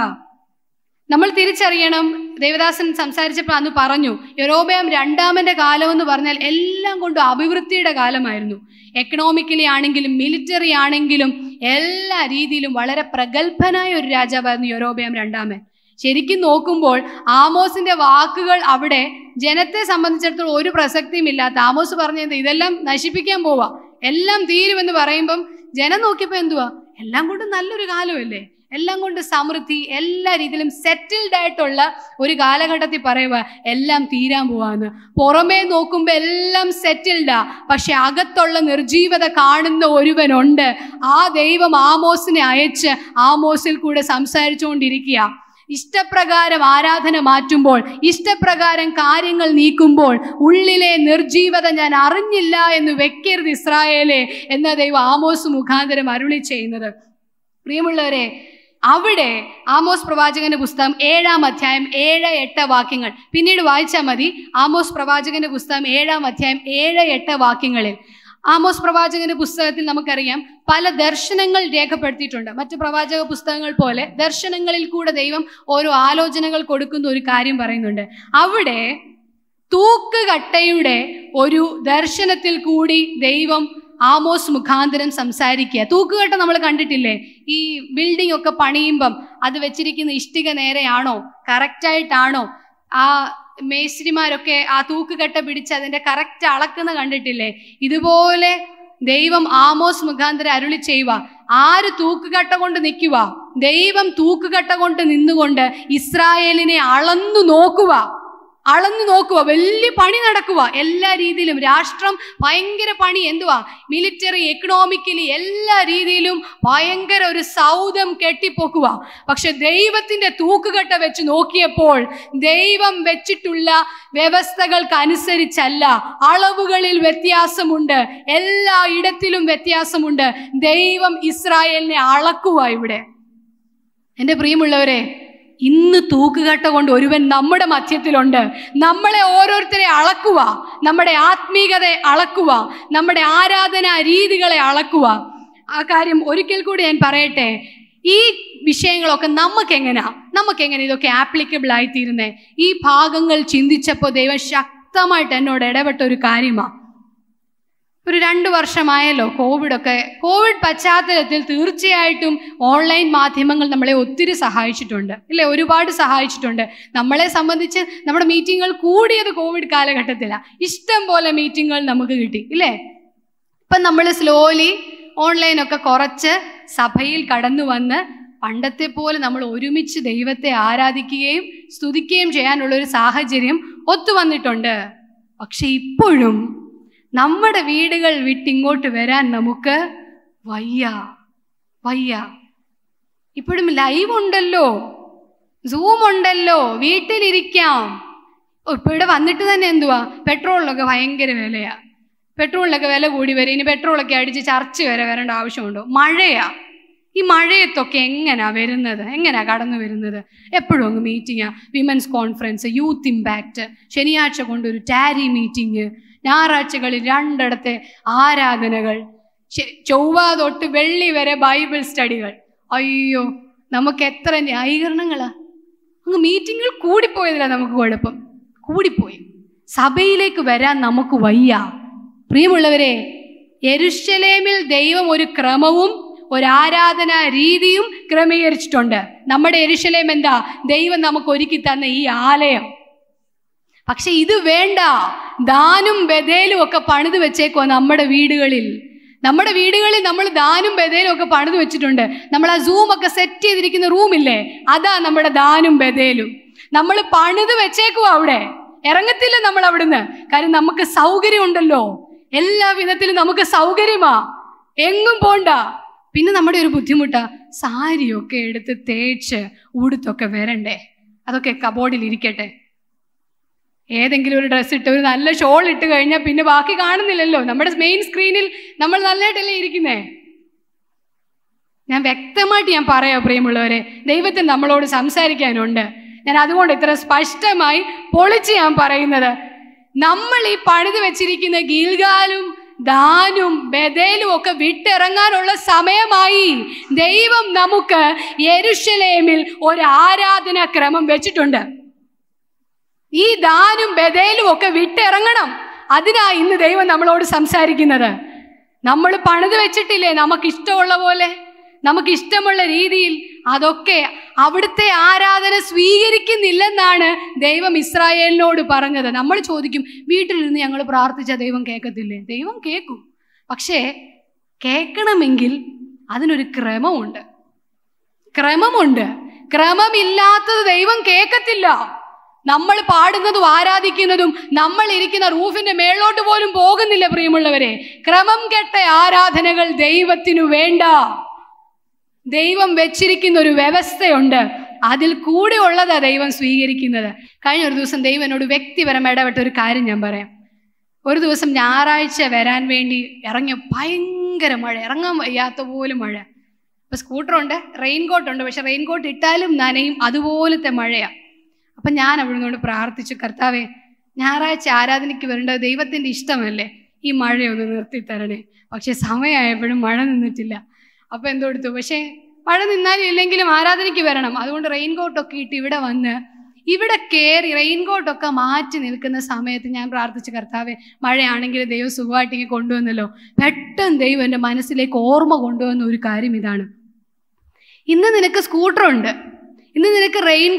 നമ്മൾ തിരിച്ചറിയണം ദേവദാസൻ സംസാരിച്ചപ്പോൾ അന്ന് പറഞ്ഞു യരോബയം രണ്ടാമന്റെ കാലം എന്ന് പറഞ്ഞാൽ എല്ലാം കൊണ്ടും അഭിവൃദ്ധിയുടെ കാലമായിരുന്നു എക്കണോമിക്കലി ആണെങ്കിലും മിലിറ്ററി ആണെങ്കിലും എല്ലാ രീതിയിലും വളരെ പ്രഗത്ഭനായ ഒരു രാജാവായിരുന്നു യരോബയം രണ്ടാമൻ ശരിക്കും നോക്കുമ്പോൾ ആമോസിന്റെ വാക്കുകൾ അവിടെ ജനത്തെ സംബന്ധിച്ചിടത്തോളം ഒരു പ്രസക്തിയും ഇല്ലാത്ത ആമോസ് പറഞ്ഞത് ഇതെല്ലാം നശിപ്പിക്കാൻ പോവാ എല്ലാം തീരുമെന്ന് പറയുമ്പം ജനം നോക്കിയപ്പോൾ എന്തുവാ എല്ലാം കൊണ്ട് നല്ലൊരു കാലമല്ലേ എല്ലാം കൊണ്ട് സമൃദ്ധി എല്ലാ രീതിയിലും സെറ്റിൽഡ് ആയിട്ടുള്ള ഒരു കാലഘട്ടത്തിൽ പറയുക എല്ലാം തീരാൻ പോവാന്ന് പുറമേ നോക്കുമ്പോൾ എല്ലാം സെറ്റിൽഡാ പക്ഷെ അകത്തുള്ള നിർജീവത കാണുന്ന ഒരുവനുണ്ട് ആ ദൈവം ആമോസിനെ അയച്ച് ആമോസിൽ കൂടെ സംസാരിച്ചുകൊണ്ടിരിക്കുക ഇഷ്ടപ്രകാരം ആരാധന മാറ്റുമ്പോൾ ഇഷ്ടപ്രകാരം കാര്യങ്ങൾ നീക്കുമ്പോൾ ഉള്ളിലെ നിർജീവത ഞാൻ അറിഞ്ഞില്ല എന്ന് വെക്കരുത് ഇസ്രായേലെ എന്ന ദൈവം ആമോസ് മുഖാന്തരം അരുളി ചെയ്യുന്നത് പ്രിയമുള്ളവരെ അവിടെ ആമോസ് പ്രവാചകന്റെ പുസ്തകം ഏഴാം അധ്യായം ഏഴ് എട്ട് വാക്യങ്ങൾ പിന്നീട് വായിച്ചാൽ മതി ആമോസ് പ്രവാചകന്റെ പുസ്തകം ഏഴാം അധ്യായം ഏഴ് എട്ട് വാക്യങ്ങളിൽ ആമോസ് പ്രവാചകന്റെ പുസ്തകത്തിൽ നമുക്കറിയാം പല ദർശനങ്ങൾ രേഖപ്പെടുത്തിയിട്ടുണ്ട് മറ്റ് പ്രവാചക പുസ്തകങ്ങൾ പോലെ ദർശനങ്ങളിൽ കൂടെ ദൈവം ഓരോ ആലോചനകൾ കൊടുക്കുന്ന ഒരു കാര്യം പറയുന്നുണ്ട് അവിടെ തൂക്കുകട്ടയുടെ ഒരു ദർശനത്തിൽ കൂടി ദൈവം ആമോസ് മുഖാന്തരം സംസാരിക്കുക തൂക്കുകട്ട നമ്മൾ കണ്ടിട്ടില്ലേ ഈ ബിൽഡിംഗ് ഒക്കെ പണിയുമ്പം അത് വെച്ചിരിക്കുന്ന ഇഷ്ടിക നേരെയാണോ കറക്റ്റായിട്ടാണോ ആ മേസ്രിമാരൊക്കെ ആ തൂക്കുകെട്ട പിടിച്ച് അതിന്റെ കറക്റ്റ് അളക്കുന്ന കണ്ടിട്ടില്ലേ ഇതുപോലെ ദൈവം ആമോസ് മുഖാന്തരം അരുളി ചെയ്യുക ആര് തൂക്കുകെട്ട കൊണ്ട് നിൽക്കുക ദൈവം തൂക്കുകെട്ട കൊണ്ട് നിന്നുകൊണ്ട് ഇസ്രായേലിനെ അളന്നു നോക്കുക അളന്നു നോക്കുക വലിയ പണി നടക്കുക എല്ലാ രീതിയിലും രാഷ്ട്രം ഭയങ്കര പണി എന്തുവാ മിലിറ്ററി എക്കണോമിക്കലി എല്ലാ രീതിയിലും ഭയങ്കര ഒരു സൗദം കെട്ടിപ്പോക്കുക പക്ഷെ ദൈവത്തിന്റെ തൂക്കുകെട്ട വെച്ച് നോക്കിയപ്പോൾ ദൈവം വെച്ചിട്ടുള്ള വ്യവസ്ഥകൾക്കനുസരിച്ചല്ല അളവുകളിൽ വ്യത്യാസമുണ്ട് എല്ലാ ഇടത്തിലും വ്യത്യാസമുണ്ട് ദൈവം ഇസ്രായേലിനെ അളക്കുക ഇവിടെ എൻ്റെ പ്രിയമുള്ളവരെ ഇന്ന് തൂക്കുകെട്ട കൊണ്ട് ഒരുവൻ നമ്മുടെ മധ്യത്തിലുണ്ട് നമ്മളെ ഓരോരുത്തരെ അളക്കുക നമ്മുടെ ആത്മീകതയെ അളക്കുക നമ്മുടെ ആരാധനാ രീതികളെ അളക്കുക ആ കാര്യം ഒരിക്കൽ കൂടി ഞാൻ പറയട്ടെ ഈ വിഷയങ്ങളൊക്കെ നമുക്ക് എങ്ങനെയാ നമുക്ക് എങ്ങനെ ഇതൊക്കെ ആപ്ലിക്കബിൾ ആയി ഈ ഭാഗങ്ങൾ ചിന്തിച്ചപ്പോൾ ദൈവം ശക്തമായിട്ട് എന്നോട് ഇടപെട്ട ഒരു കാര്യമാണ് ഒരു രണ്ട് വർഷമായല്ലോ കോവിഡൊക്കെ കോവിഡ് പശ്ചാത്തലത്തിൽ തീർച്ചയായിട്ടും ഓൺലൈൻ മാധ്യമങ്ങൾ നമ്മളെ ഒത്തിരി സഹായിച്ചിട്ടുണ്ട് ഇല്ലേ ഒരുപാട് സഹായിച്ചിട്ടുണ്ട് നമ്മളെ സംബന്ധിച്ച് നമ്മുടെ മീറ്റിങ്ങുകൾ കൂടിയത് കോവിഡ് കാലഘട്ടത്തിലാണ് ഇഷ്ടം പോലെ മീറ്റിങ്ങുകൾ നമുക്ക് കിട്ടി ഇല്ലേ ഇപ്പം നമ്മൾ സ്ലോലി ഓൺലൈനൊക്കെ കുറച്ച് സഭയിൽ കടന്നു വന്ന് പണ്ടത്തെ പോലെ നമ്മൾ ഒരുമിച്ച് ദൈവത്തെ ആരാധിക്കുകയും സ്തുതിക്കുകയും ചെയ്യാനുള്ള ഒരു സാഹചര്യം ഒത്തുവന്നിട്ടുണ്ട് പക്ഷെ ഇപ്പോഴും നമ്മുടെ വീടുകൾ വിട്ടിങ്ങോട്ട് വരാൻ നമുക്ക് വയ്യ വയ്യ ഇപ്പോഴും ലൈവ് ഉണ്ടല്ലോ സൂം ഉണ്ടല്ലോ വീട്ടിലിരിക്കാം ഇവിടെ വന്നിട്ട് തന്നെ എന്തുവാ പെട്രോളിനൊക്കെ ഭയങ്കര വിലയാ പെട്രോളിനൊക്കെ വില കൂടി വരും ഇനി പെട്രോളൊക്കെ അടിച്ച് ചർച്ച് വരെ വരേണ്ട ആവശ്യമുണ്ടോ മഴയാ ഈ മഴയത്തൊക്കെ എങ്ങനാ വരുന്നത് എങ്ങനാ കടന്നു വരുന്നത് എപ്പോഴും അങ്ങ് meeting women's conference youth impact ശനിയാഴ്ച കൊണ്ടൊരു ടാരി മീറ്റിംഗ് ഞായറാഴ്ചകളിൽ രണ്ടിടത്തെ ആരാധനകൾ ചൊവ്വ തൊട്ട് വെള്ളി വരെ ബൈബിൾ സ്റ്റഡികൾ അയ്യോ നമുക്ക് എത്ര ന്യായീകരണങ്ങളാ അങ്ങ് മീറ്റിങ്ങിൽ കൂടിപ്പോയതില്ല നമുക്ക് കുഴപ്പം കൂടിപ്പോയി സഭയിലേക്ക് വരാൻ നമുക്ക് വയ്യ പ്രിയമുള്ളവരെ എരുശലേമിൽ ദൈവം ഒരു ക്രമവും ഒരു ആരാധനാ രീതിയും ക്രമീകരിച്ചിട്ടുണ്ട് നമ്മുടെ എരുശലേം എന്താ ദൈവം നമുക്ക് ഒരുക്കി തന്ന ഈ ആലയം പക്ഷെ ഇത് വേണ്ട ദാനും ബദേലും ഒക്കെ പണിത് വെച്ചേക്കോ നമ്മുടെ വീടുകളിൽ നമ്മുടെ വീടുകളിൽ നമ്മൾ ദാനും ബദേലും ഒക്കെ പണിത് വെച്ചിട്ടുണ്ട് നമ്മൾ ആ സൂം ഒക്കെ സെറ്റ് ചെയ്തിരിക്കുന്ന റൂമില്ലേ അതാ നമ്മുടെ ദാനും ബദേലും നമ്മൾ പണിത് വെച്ചേക്കുവോ അവിടെ ഇറങ്ങത്തില്ല നമ്മൾ അവിടുന്ന് കാര്യം നമുക്ക് സൗകര്യമുണ്ടല്ലോ എല്ലാ വിധത്തിലും നമുക്ക് സൗകര്യമാ എങ്ങും പോണ്ട പിന്നെ നമ്മുടെ ഒരു ബുദ്ധിമുട്ടാ സാരിയൊക്കെ എടുത്ത് തേച്ച് ഉടുത്തൊക്കെ വരണ്ടേ അതൊക്കെ കബോർഡിൽ ഇരിക്കട്ടെ ഏതെങ്കിലും ഒരു ഡ്രസ്സ് ഇട്ട് ഒരു നല്ല ഷോൾ ഇട്ട് കഴിഞ്ഞാൽ പിന്നെ ബാക്കി കാണുന്നില്ലല്ലോ നമ്മുടെ മെയിൻ സ്ക്രീനിൽ നമ്മൾ നല്ലതായിട്ടല്ലേ ഇരിക്കുന്നേ ഞാൻ വ്യക്തമായിട്ട് ഞാൻ പറയാം പ്രിയമുള്ളവരെ ദൈവത്തിന് നമ്മളോട് സംസാരിക്കാനുണ്ട് ഞാൻ അതുകൊണ്ട് ഇത്ര സ്പഷ്ടമായി പൊളിച്ച് ഞാൻ പറയുന്നത് നമ്മൾ ഈ പണിത് വെച്ചിരിക്കുന്ന ഗീൽഗാലും ദാനും ബദേലും ഒക്കെ വിട്ടിറങ്ങാനുള്ള സമയമായി ദൈവം നമുക്ക് യെരുഷലേമിൽ ഒരു ആരാധനാക്രമം വെച്ചിട്ടുണ്ട് ഈ ദാനും ബദലും ഒക്കെ വിട്ടിറങ്ങണം അതിനാ ഇന്ന് ദൈവം നമ്മളോട് സംസാരിക്കുന്നത് നമ്മൾ പണിത് വെച്ചിട്ടില്ലേ നമുക്ക് ഇഷ്ടമുള്ള പോലെ നമുക്ക് ഇഷ്ടമുള്ള രീതിയിൽ അതൊക്കെ അവിടുത്തെ ആരാധന സ്വീകരിക്കുന്നില്ലെന്നാണ് ദൈവം ഇസ്രായേലിനോട് പറഞ്ഞത് നമ്മൾ ചോദിക്കും വീട്ടിലിരുന്ന് ഞങ്ങൾ പ്രാർത്ഥിച്ച ദൈവം കേൾക്കത്തില്ലേ ദൈവം കേൾക്കും പക്ഷേ കേൾക്കണമെങ്കിൽ അതിനൊരു ക്രമമുണ്ട് ക്രമമുണ്ട് ക്രമമില്ലാത്തത് ദൈവം കേൾക്കത്തില്ല നമ്മൾ പാടുന്നതും ആരാധിക്കുന്നതും നമ്മൾ ഇരിക്കുന്ന റൂഫിന്റെ മേളോട്ട് പോലും പോകുന്നില്ല പ്രിയമുള്ളവരെ ക്രമം കെട്ട ആരാധനകൾ ദൈവത്തിനു വേണ്ട ദൈവം വെച്ചിരിക്കുന്ന ഒരു വ്യവസ്ഥയുണ്ട് അതിൽ കൂടെ ഉള്ളതാ ദൈവം സ്വീകരിക്കുന്നത് കഴിഞ്ഞ ഒരു ദിവസം ദൈവം എന്നോട് വ്യക്തിപരം ഇടപെട്ട ഒരു കാര്യം ഞാൻ പറയാം ഒരു ദിവസം ഞായറാഴ്ച വരാൻ വേണ്ടി ഇറങ്ങിയ ഭയങ്കര മഴ ഇറങ്ങാൻ വയ്യാത്ത പോലും മഴ സ്കൂട്ടർ സ്കൂട്ടറുണ്ട് റെയിൻ ഉണ്ട് പക്ഷെ റെയിൻ കോട്ട് ഇട്ടാലും നനയും അതുപോലത്തെ മഴയാണ് അപ്പൊ ഞാൻ കൊണ്ട് പ്രാർത്ഥിച്ചു കർത്താവേ ഞായറാഴ്ച ആരാധനയ്ക്ക് വരേണ്ടത് ദൈവത്തിന്റെ ഇഷ്ടമല്ലേ ഈ മഴയൊന്ന് നിർത്തി തരണേ പക്ഷേ സമയമായപ്പോഴും മഴ നിന്നിട്ടില്ല അപ്പോൾ എന്തോ എടുത്തു പക്ഷേ മഴ നിന്നാലും ഇല്ലെങ്കിലും ആരാധനയ്ക്ക് വരണം അതുകൊണ്ട് റെയിൻ ഇട്ട് ഇവിടെ വന്ന് ഇവിടെ കയറി റെയിൻകോട്ടൊക്കെ മാറ്റി നിൽക്കുന്ന സമയത്ത് ഞാൻ പ്രാർത്ഥിച്ച കർത്താവെ മഴയാണെങ്കിൽ ദൈവം സുഖമായിട്ട് ഇങ്ങനെ കൊണ്ടുവന്നല്ലോ പെട്ടെന്ന് ദൈവം എൻ്റെ മനസ്സിലേക്ക് ഓർമ്മ കൊണ്ടുവന്ന ഒരു കാര്യം ഇതാണ് ഇന്ന് നിനക്ക് സ്കൂട്ടറുണ്ട് ഇന്ന് നിനക്ക് റെയിൻ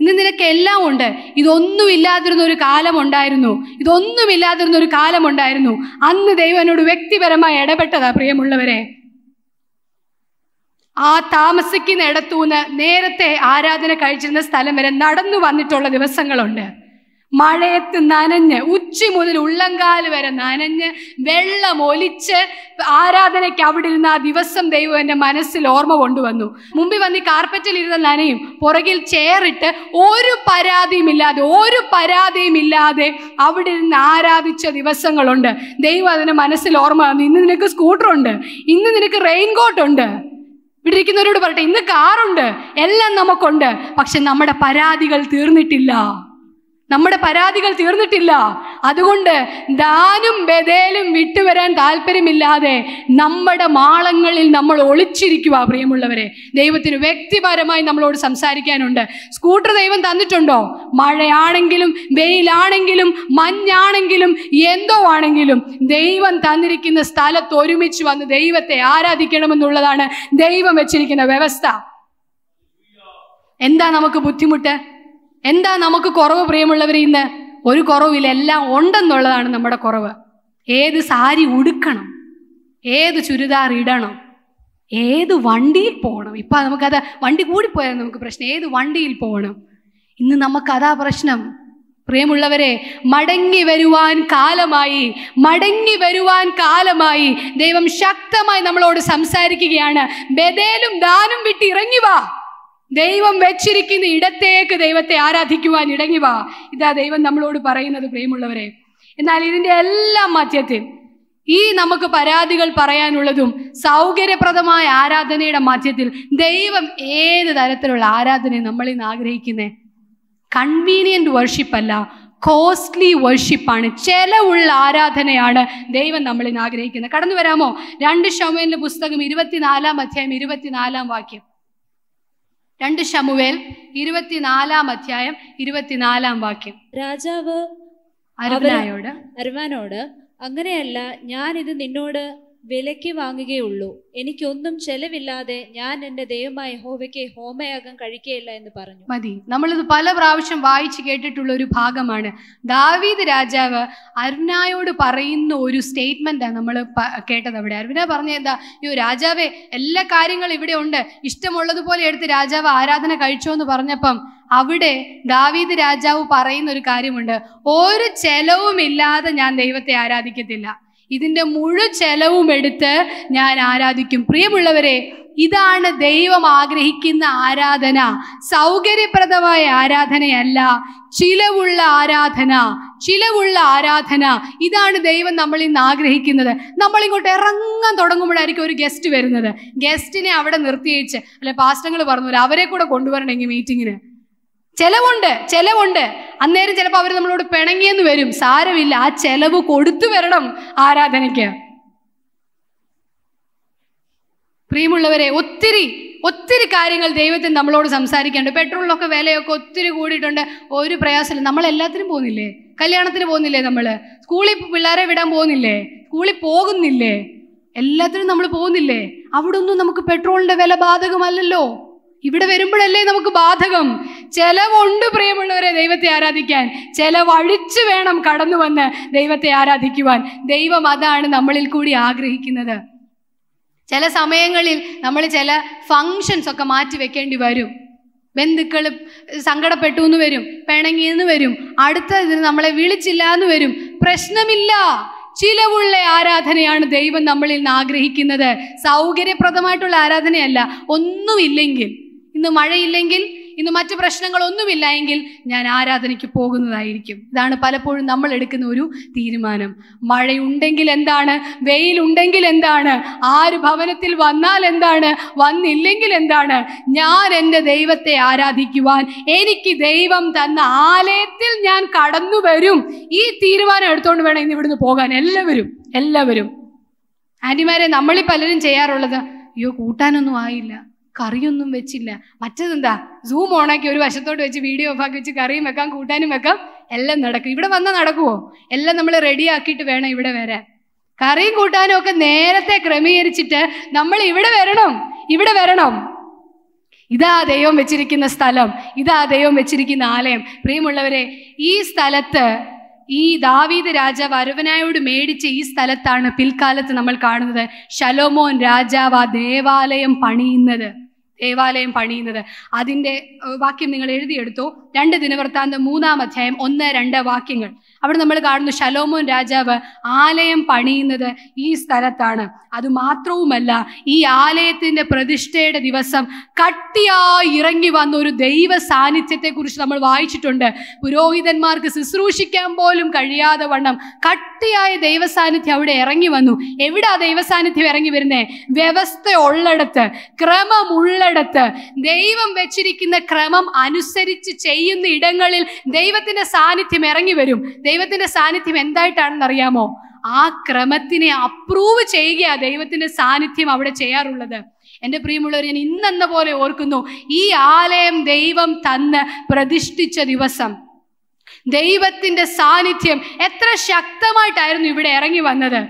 ഇന്ന് നിനക്ക് എല്ലാം ഉണ്ട് ഇതൊന്നുമില്ലാതിരുന്ന ഒരു കാലമുണ്ടായിരുന്നു ഇതൊന്നുമില്ലാതിരുന്ന ഒരു കാലമുണ്ടായിരുന്നു അന്ന് ദൈവനോട് വ്യക്തിപരമായി ഇടപെട്ടതാ പ്രിയമുള്ളവരെ ആ താമസിക്കുന്ന ഇടത്തുനിന്ന് നേരത്തെ ആരാധന കഴിച്ചിരുന്ന സ്ഥലം വരെ നടന്നു വന്നിട്ടുള്ള ദിവസങ്ങളുണ്ട് മഴയത്ത് നനഞ്ഞ് ഉച്ചി മുതൽ ഉള്ളങ്കാൽ വരെ നനഞ്ഞ് വെള്ളം ഒലിച്ച് ആരാധനയ്ക്ക് അവിടെ ഇരുന്ന് ആ ദിവസം ദൈവം എൻ്റെ മനസ്സിൽ ഓർമ്മ കൊണ്ടുവന്നു മുമ്പിൽ വന്ന് ഈ കാർപ്പറ്റിൽ ഇരുന്ന നനയും പുറകിൽ ചെയറിട്ട് ഒരു പരാതിയും ഇല്ലാതെ ഒരു പരാതിയും ഇല്ലാതെ അവിടെ ഇരുന്ന് ആരാധിച്ച ദിവസങ്ങളുണ്ട് ദൈവം അതിന് മനസ്സിൽ ഓർമ്മ വന്നു ഇന്ന് നിനക്ക് സ്കൂട്ടറുണ്ട് ഇന്ന് നിനക്ക് ഉണ്ട് ഇവിടെ ഇരിക്കുന്നവരോട് പറയട്ടെ ഇന്ന് കാറുണ്ട് എല്ലാം നമുക്കുണ്ട് പക്ഷെ നമ്മുടെ പരാതികൾ തീർന്നിട്ടില്ല നമ്മുടെ പരാതികൾ തീർന്നിട്ടില്ല അതുകൊണ്ട് ദാനും ബദേലും വിട്ടുവരാൻ താല്പര്യമില്ലാതെ നമ്മുടെ മാളങ്ങളിൽ നമ്മൾ ഒളിച്ചിരിക്കുക പ്രിയമുള്ളവരെ ദൈവത്തിന് വ്യക്തിപരമായി നമ്മളോട് സംസാരിക്കാനുണ്ട് സ്കൂട്ടർ ദൈവം തന്നിട്ടുണ്ടോ മഴയാണെങ്കിലും വെയിലാണെങ്കിലും മഞ്ഞാണെങ്കിലും എന്തോ ആണെങ്കിലും ദൈവം തന്നിരിക്കുന്ന സ്ഥലത്ത് ഒരുമിച്ച് വന്ന് ദൈവത്തെ ആരാധിക്കണമെന്നുള്ളതാണ് ദൈവം വെച്ചിരിക്കുന്ന വ്യവസ്ഥ എന്താ നമുക്ക് ബുദ്ധിമുട്ട് എന്താ നമുക്ക് കുറവ് പ്രിയമുള്ളവർ ഇന്ന് ഒരു കുറവില്ല എല്ലാം ഉണ്ടെന്നുള്ളതാണ് നമ്മുടെ കുറവ് ഏത് സാരി ഉടുക്കണം ഏത് ചുരിദാർ ഇടണം ഏത് വണ്ടിയിൽ പോകണം ഇപ്പം നമുക്കത് വണ്ടി കൂടിപ്പോയാൽ നമുക്ക് പ്രശ്നം ഏത് വണ്ടിയിൽ പോകണം ഇന്ന് നമുക്കതാ പ്രശ്നം പ്രിയമുള്ളവരെ മടങ്ങി വരുവാൻ കാലമായി മടങ്ങി വരുവാൻ കാലമായി ദൈവം ശക്തമായി നമ്മളോട് സംസാരിക്കുകയാണ് ബദേലും ദാനും വിട്ട് ഇറങ്ങി വാ ദൈവം വെച്ചിരിക്കുന്ന ഇടത്തേക്ക് ദൈവത്തെ ആരാധിക്കുവാൻ വാ ഇതാ ദൈവം നമ്മളോട് പറയുന്നത് പ്രിയമുള്ളവരെ എന്നാൽ ഇതിന്റെ എല്ലാ മധ്യത്തിൽ ഈ നമുക്ക് പരാതികൾ പറയാനുള്ളതും സൗകര്യപ്രദമായ ആരാധനയുടെ മധ്യത്തിൽ ദൈവം ഏത് തരത്തിലുള്ള ആരാധന നമ്മളിൽ നിന്ന് ആഗ്രഹിക്കുന്നത് കൺവീനിയന്റ് വർഷിപ്പ് അല്ല കോസ്റ്റ്ലി വർഷിപ്പാണ് ചെലവുള്ള ആരാധനയാണ് ദൈവം നമ്മളിൽ ആഗ്രഹിക്കുന്നത് കടന്നു വരാമോ രണ്ട് ഷമേൻ്റെ പുസ്തകം ഇരുപത്തിനാലാം അധ്യായം ഇരുപത്തിനാലാം വാക്യം രണ്ട് ശമുവേൽ ഇരുപത്തിനാലാം അധ്യായം ഇരുപത്തിനാലാം വാക്യം രാജാവ് അരവനായോട് അരവാനോട് അങ്ങനെയല്ല ഞാൻ ഇത് നിന്നോട് വിലയ്ക്ക് വാങ്ങുകയുള്ളൂ എനിക്കൊന്നും ചെലവില്ലാതെ ഞാൻ എന്റെ ദൈവമായ ഹോവയ്ക്ക് ഹോമയാഗം കഴിക്കുകയില്ല എന്ന് പറഞ്ഞു മതി നമ്മളിത് പല പ്രാവശ്യം വായിച്ചു കേട്ടിട്ടുള്ള ഒരു ഭാഗമാണ് ദാവീദ് രാജാവ് അരുണായോട് പറയുന്ന ഒരു ആണ് നമ്മൾ കേട്ടത് അവിടെ അരുണ പറഞ്ഞ എന്താ അയ്യോ രാജാവേ എല്ലാ കാര്യങ്ങളും ഇവിടെ ഉണ്ട് ഇഷ്ടമുള്ളതുപോലെ എടുത്ത് രാജാവ് ആരാധന കഴിച്ചോ എന്ന് പറഞ്ഞപ്പം അവിടെ ദാവീദ് രാജാവ് പറയുന്ന ഒരു കാര്യമുണ്ട് ഒരു ചെലവുമില്ലാതെ ഞാൻ ദൈവത്തെ ആരാധിക്കത്തില്ല ഇതിൻ്റെ മുഴു ചെലവും എടുത്ത് ഞാൻ ആരാധിക്കും പ്രിയമുള്ളവരെ ഇതാണ് ദൈവം ആഗ്രഹിക്കുന്ന ആരാധന സൗകര്യപ്രദമായ ആരാധനയല്ല ചിലവുള്ള ആരാധന ചിലവുള്ള ആരാധന ഇതാണ് ദൈവം നമ്മൾ ഇന്ന് ആഗ്രഹിക്കുന്നത് നമ്മളിങ്ങോട്ട് ഇറങ്ങാൻ തുടങ്ങുമ്പോഴായിരിക്കും ഒരു ഗസ്റ്റ് വരുന്നത് ഗസ്റ്റിനെ അവിടെ നിർത്തിയിച്ച് അല്ലെ പാസ്റ്റങ്ങൾ പറഞ്ഞു അവരെ കൂടെ കൊണ്ടുവരണമെങ്കിൽ മീറ്റിങ്ങിന് ചെലവുണ്ട് ചെലവുണ്ട് അന്നേരം ചിലപ്പോൾ അവർ നമ്മളോട് പിണങ്ങിയെന്ന് വരും സാരമില്ല ആ ചെലവ് കൊടുത്തു വരണം ആരാധനയ്ക്ക് പ്രിയമുള്ളവരെ ഒത്തിരി ഒത്തിരി കാര്യങ്ങൾ ദൈവത്തിന് നമ്മളോട് സംസാരിക്കാനുണ്ട് പെട്രോളിനൊക്കെ വിലയൊക്കെ ഒത്തിരി കൂടിയിട്ടുണ്ട് ഒരു പ്രയാസമില്ല നമ്മൾ എല്ലാത്തിനും പോകുന്നില്ലേ കല്യാണത്തിന് പോകുന്നില്ലേ നമ്മൾ സ്കൂളിൽ പിള്ളേരെ വിടാൻ പോകുന്നില്ലേ സ്കൂളിൽ പോകുന്നില്ലേ എല്ലാത്തിനും നമ്മൾ പോകുന്നില്ലേ അവിടെ ഒന്നും നമുക്ക് പെട്രോളിൻ്റെ വില ബാധകമല്ലല്ലോ ഇവിടെ വരുമ്പോഴല്ലേ നമുക്ക് ബാധകം ചെലവുണ്ട് പ്രിയമുള്ളവരെ ദൈവത്തെ ആരാധിക്കാൻ ചെലവഴിച്ചു വേണം കടന്നു വന്ന് ദൈവത്തെ ആരാധിക്കുവാൻ ദൈവം അതാണ് നമ്മളിൽ കൂടി ആഗ്രഹിക്കുന്നത് ചില സമയങ്ങളിൽ നമ്മൾ ചില ഫങ്ഷൻസ് ഒക്കെ മാറ്റി വെക്കേണ്ടി വരും ബന്ധുക്കൾ സങ്കടപ്പെട്ടു എന്ന് വരും എന്ന് വരും അടുത്ത ഇതിന് നമ്മളെ വിളിച്ചില്ല എന്ന് വരും പ്രശ്നമില്ല ചിലവുള്ള ആരാധനയാണ് ദൈവം നമ്മളിൽ നിന്ന് ആഗ്രഹിക്കുന്നത് സൗകര്യപ്രദമായിട്ടുള്ള ആരാധനയല്ല ഒന്നുമില്ലെങ്കിൽ ഇന്ന് മഴയില്ലെങ്കിൽ ഇന്ന് മറ്റു പ്രശ്നങ്ങളൊന്നുമില്ല എങ്കിൽ ഞാൻ ആരാധനയ്ക്ക് പോകുന്നതായിരിക്കും ഇതാണ് പലപ്പോഴും നമ്മൾ എടുക്കുന്ന ഒരു തീരുമാനം മഴയുണ്ടെങ്കിൽ എന്താണ് വെയിലുണ്ടെങ്കിൽ എന്താണ് ആര് ഭവനത്തിൽ വന്നാൽ എന്താണ് വന്നില്ലെങ്കിൽ എന്താണ് ഞാൻ എൻ്റെ ദൈവത്തെ ആരാധിക്കുവാൻ എനിക്ക് ദൈവം തന്ന ആലയത്തിൽ ഞാൻ കടന്നു വരും ഈ തീരുമാനം എടുത്തുകൊണ്ട് വേണം ഇന്ന് ഇവിടുന്ന് പോകാൻ എല്ലാവരും എല്ലാവരും ആൻറ്റിമാരെ നമ്മളിൽ പലരും ചെയ്യാറുള്ളത് അയ്യോ കൂട്ടാനൊന്നും ആയില്ല കറിയൊന്നും വെച്ചില്ല മറ്റതെന്താ സൂം ഓണാക്കി ഒരു വശത്തോട്ട് വെച്ച് വീഡിയോ ഓഫാക്കി വെച്ച് കറിയും വെക്കാം കൂട്ടാനും വെക്കാം എല്ലാം നടക്കും ഇവിടെ വന്നാൽ നടക്കുമോ എല്ലാം നമ്മൾ റെഡിയാക്കിയിട്ട് വേണം ഇവിടെ വരാൻ കറിയും കൂട്ടാനും ഒക്കെ നേരത്തെ ക്രമീകരിച്ചിട്ട് നമ്മൾ ഇവിടെ വരണം ഇവിടെ വരണം ഇതാ ദൈവം വെച്ചിരിക്കുന്ന സ്ഥലം ഇതാ ദൈവം വെച്ചിരിക്കുന്ന ആലയം പ്രിയമുള്ളവരെ ഈ സ്ഥലത്ത് ഈ ദാവീദ് രാജാവ് അരവനായോട് മേടിച്ച ഈ സ്ഥലത്താണ് പിൽക്കാലത്ത് നമ്മൾ കാണുന്നത് ശലോമോൻ രാജാവ് ആ ദേവാലയം പണിയുന്നത് ദേവാലയം പണിയുന്നത് അതിൻ്റെ വാക്യം നിങ്ങൾ എഴുതിയെടുത്തു രണ്ട് ദിനവൃത്താന്തം മൂന്നാം അധ്യായം ഒന്ന് രണ്ട് വാക്യങ്ങൾ അവിടെ നമ്മൾ കാണുന്നു ശലോമോൻ രാജാവ് ആലയം പണിയുന്നത് ഈ സ്ഥലത്താണ് അത് മാത്രവുമല്ല ഈ ആലയത്തിൻ്റെ പ്രതിഷ്ഠയുടെ ദിവസം കട്ടിയായി ഇറങ്ങി വന്ന ഒരു ദൈവ സാന്നിധ്യത്തെക്കുറിച്ച് നമ്മൾ വായിച്ചിട്ടുണ്ട് പുരോഹിതന്മാർക്ക് ശുശ്രൂഷിക്കാൻ പോലും കഴിയാതെ വണ്ണം കട്ടിയായ ദൈവ സാന്നിധ്യം അവിടെ ഇറങ്ങി വന്നു ആ ദൈവ സാന്നിധ്യം ഇറങ്ങി വരുന്നേ വ്യവസ്ഥ ഉള്ളിടത്ത് ക്രമമുള്ള ചെയ്യുന്നിടത്ത് ദൈവം വെച്ചിരിക്കുന്ന ക്രമം അനുസരിച്ച് ചെയ്യുന്ന ഇടങ്ങളിൽ ദൈവത്തിൻ്റെ സാന്നിധ്യം ഇറങ്ങി വരും ദൈവത്തിൻ്റെ സാന്നിധ്യം എന്തായിട്ടാണെന്ന് അറിയാമോ ആ ക്രമത്തിനെ അപ്രൂവ് ചെയ്യുകയാ ദൈവത്തിൻ്റെ സാന്നിധ്യം അവിടെ ചെയ്യാറുള്ളത് എൻ്റെ പ്രിയമുള്ളവർ ഞാൻ ഇന്നെന്ന പോലെ ഓർക്കുന്നു ഈ ആലയം ദൈവം തന്ന് പ്രതിഷ്ഠിച്ച ദിവസം ദൈവത്തിൻ്റെ സാന്നിധ്യം എത്ര ശക്തമായിട്ടായിരുന്നു ഇവിടെ ഇറങ്ങി വന്നത്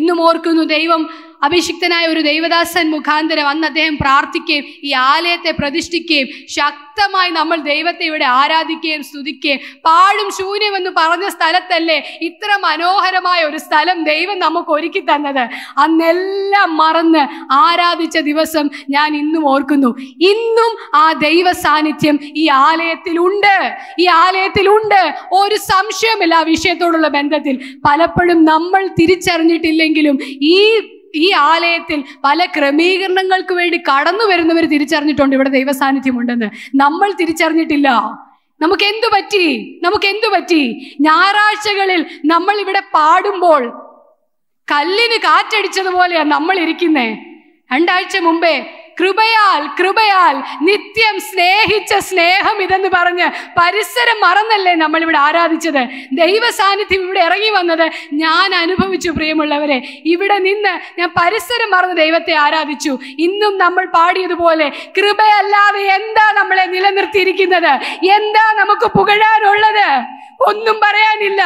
ഇന്നും ഓർക്കുന്നു ദൈവം അഭിഷിക്തനായ ഒരു ദൈവദാസൻ മുഖാന്തരം അന്ന് അദ്ദേഹം പ്രാർത്ഥിക്കുകയും ഈ ആലയത്തെ പ്രതിഷ്ഠിക്കുകയും ശക്തമായി നമ്മൾ ദൈവത്തെ ഇവിടെ ആരാധിക്കുകയും സ്തുതിക്കുകയും പാഴും ശൂന്യമെന്ന് പറഞ്ഞ സ്ഥലത്തല്ലേ ഇത്ര മനോഹരമായ ഒരു സ്ഥലം ദൈവം നമുക്ക് ഒരുക്കി തന്നത് അന്നെല്ലാം മറന്ന് ആരാധിച്ച ദിവസം ഞാൻ ഇന്നും ഓർക്കുന്നു ഇന്നും ആ ദൈവ സാന്നിധ്യം ഈ ആലയത്തിലുണ്ട് ഈ ആലയത്തിലുണ്ട് ഒരു സംശയമില്ല ആ വിഷയത്തോടുള്ള ബന്ധത്തിൽ പലപ്പോഴും നമ്മൾ തിരിച്ചറിഞ്ഞിട്ടില്ലെങ്കിലും ഈ ഈ ആലയത്തിൽ പല ക്രമീകരണങ്ങൾക്ക് വേണ്ടി കടന്നു വരുന്നവർ തിരിച്ചറിഞ്ഞിട്ടുണ്ട് ഇവിടെ ദൈവസാന്നിധ്യമുണ്ടെന്ന് നമ്മൾ തിരിച്ചറിഞ്ഞിട്ടില്ല നമുക്ക് എന്തു പറ്റി നമുക്ക് എന്തു പറ്റി ഞായറാഴ്ചകളിൽ നമ്മൾ ഇവിടെ പാടുമ്പോൾ കല്ലിന് കാറ്റടിച്ചതുപോലെയാണ് നമ്മൾ ഇരിക്കുന്നേ രണ്ടാഴ്ച മുമ്പേ കൃപയാൽ കൃപയാൽ നിത്യം സ്നേഹിച്ച സ്നേഹം ഇതെന്ന് പറഞ്ഞ് പരിസരം മറന്നല്ലേ നമ്മൾ ഇവിടെ ആരാധിച്ചത് ദൈവ സാന്നിധ്യം ഇവിടെ ഇറങ്ങി വന്നത് ഞാൻ അനുഭവിച്ചു പ്രിയമുള്ളവരെ ഇവിടെ നിന്ന് ഞാൻ പരിസരം മറന്ന് ദൈവത്തെ ആരാധിച്ചു ഇന്നും നമ്മൾ പാടിയതുപോലെ കൃപയല്ലാതെ എന്താ നമ്മളെ നിലനിർത്തിയിരിക്കുന്നത് എന്താ നമുക്ക് പുകഴാനുള്ളത് ഒന്നും പറയാനില്ല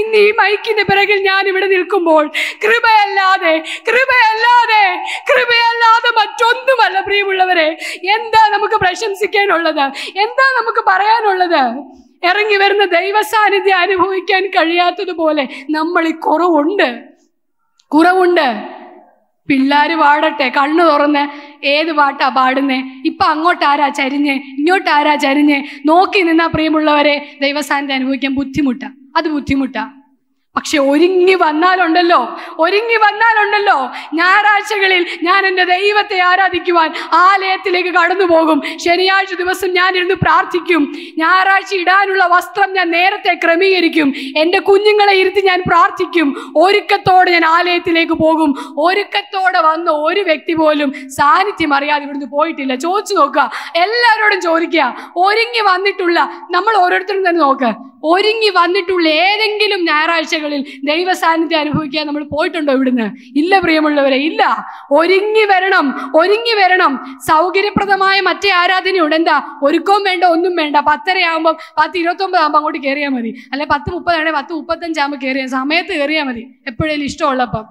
ഇന്ന് ഈ മൈക്കിന്റെ പിറകിൽ ഞാൻ ഇവിടെ നിൽക്കുമ്പോൾ കൃപയല്ലാതെ കൃപയല്ലാതെ കൃപയല്ലാതെ മറ്റൊന്നുമല്ല പ്രിയമുള്ളവരെ എന്താ നമുക്ക് പ്രശംസിക്കാനുള്ളത് എന്താ നമുക്ക് പറയാനുള്ളത് ഇറങ്ങി വരുന്ന ദൈവ സാന്നിധ്യം അനുഭവിക്കാൻ കഴിയാത്തതുപോലെ നമ്മൾ ഈ കുറവുണ്ട് കുറവുണ്ട് പിള്ളേർ പാടട്ടെ കണ്ണു തുറന്ന് ഏത് പാട്ടാ പാടുന്നേ ഇപ്പം അങ്ങോട്ടാരാ ചരിഞ്ഞ് ഇങ്ങോട്ടാരാ ചരിഞ്ഞ് നോക്കി നിന്നാ പ്രിയമുള്ളവരെ ദൈവസ്ഥാനത്തെ അനുഭവിക്കാൻ ബുദ്ധിമുട്ടാ അത് ബുദ്ധിമുട്ടാ പക്ഷെ ഒരുങ്ങി വന്നാലുണ്ടല്ലോ ഒരുങ്ങി വന്നാലുണ്ടല്ലോ ഞായറാഴ്ചകളിൽ ഞാൻ എൻ്റെ ദൈവത്തെ ആരാധിക്കുവാൻ ആലയത്തിലേക്ക് കടന്നു പോകും ശനിയാഴ്ച ദിവസം ഞാനിരുന്ന് പ്രാർത്ഥിക്കും ഞായറാഴ്ച ഇടാനുള്ള വസ്ത്രം ഞാൻ നേരത്തെ ക്രമീകരിക്കും എൻ്റെ കുഞ്ഞുങ്ങളെ ഇരുത്തി ഞാൻ പ്രാർത്ഥിക്കും ഒരുക്കത്തോടെ ഞാൻ ആലയത്തിലേക്ക് പോകും ഒരുക്കത്തോടെ വന്ന ഒരു വ്യക്തി പോലും സാന്നിധ്യം അറിയാതെ ഇവിടുന്ന് പോയിട്ടില്ല ചോദിച്ചു നോക്കുക എല്ലാവരോടും ചോദിക്കുക ഒരുങ്ങി വന്നിട്ടുള്ള നമ്മൾ ഓരോരുത്തരും തന്നെ നോക്കുക ഒരുങ്ങി വന്നിട്ടുള്ള ഏതെങ്കിലും ഞായറാഴ്ചകളിൽ ദൈവ സാന്നിധ്യം അനുഭവിക്കാൻ നമ്മൾ പോയിട്ടുണ്ടോ ഇവിടുന്ന് ഇല്ല പ്രിയമുള്ളവരെ ഇല്ല ഒരുങ്ങി വരണം ഒരുങ്ങി വരണം സൗകര്യപ്രദമായ മറ്റേ ആരാധനയുണ്ട് എന്താ ഒരുക്കവും വേണ്ട ഒന്നും വേണ്ട പത്തരയാകുമ്പം പത്ത് ഇരുപത്തൊമ്പത് ആകുമ്പോൾ അങ്ങോട്ട് കയറിയാൽ മതി അല്ലെ പത്ത് മുപ്പതാണെങ്കിൽ പത്ത് മുപ്പത്തഞ്ചാകുമ്പോൾ കയറിയാൽ സമയത്ത് കയറിയാൽ മതി എപ്പോഴേലും ഇഷ്ടമുള്ളപ്പം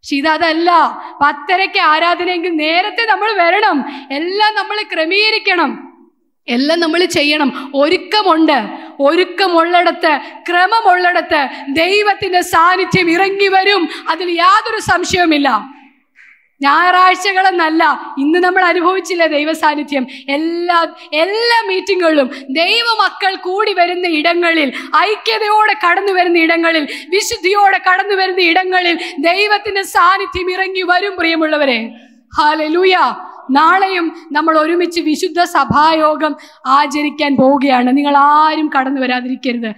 പക്ഷെ ഇതല്ല പത്തരയ്ക്ക് ആരാധനയെങ്കിൽ നേരത്തെ നമ്മൾ വരണം എല്ലാം നമ്മൾ ക്രമീകരിക്കണം എല്ലാം നമ്മൾ ചെയ്യണം ഒരുക്കമുണ്ട് ഒരുക്കമുള്ളിടത്ത് ക്രമമുള്ളിടത്ത് ദൈവത്തിൻ്റെ സാന്നിധ്യം ഇറങ്ങി വരും അതിൽ യാതൊരു സംശയവുമില്ല ഞായറാഴ്ചകളെന്നല്ല ഇന്ന് നമ്മൾ അനുഭവിച്ചില്ല ദൈവ സാന്നിധ്യം എല്ലാ എല്ലാ മീറ്റിങ്ങുകളിലും ദൈവമക്കൾ കൂടി വരുന്ന ഇടങ്ങളിൽ ഐക്യതയോടെ കടന്നു വരുന്ന ഇടങ്ങളിൽ വിശുദ്ധിയോടെ കടന്നു വരുന്ന ഇടങ്ങളിൽ ദൈവത്തിൻ്റെ സാന്നിധ്യം ഇറങ്ങി വരും പ്രിയമുള്ളവരെ ഹാലലൂയ നാളെയും നമ്മൾ ഒരുമിച്ച് വിശുദ്ധ സഭായോഗം ആചരിക്കാൻ പോവുകയാണ് നിങ്ങൾ ആരും കടന്നു വരാതിരിക്കരുത്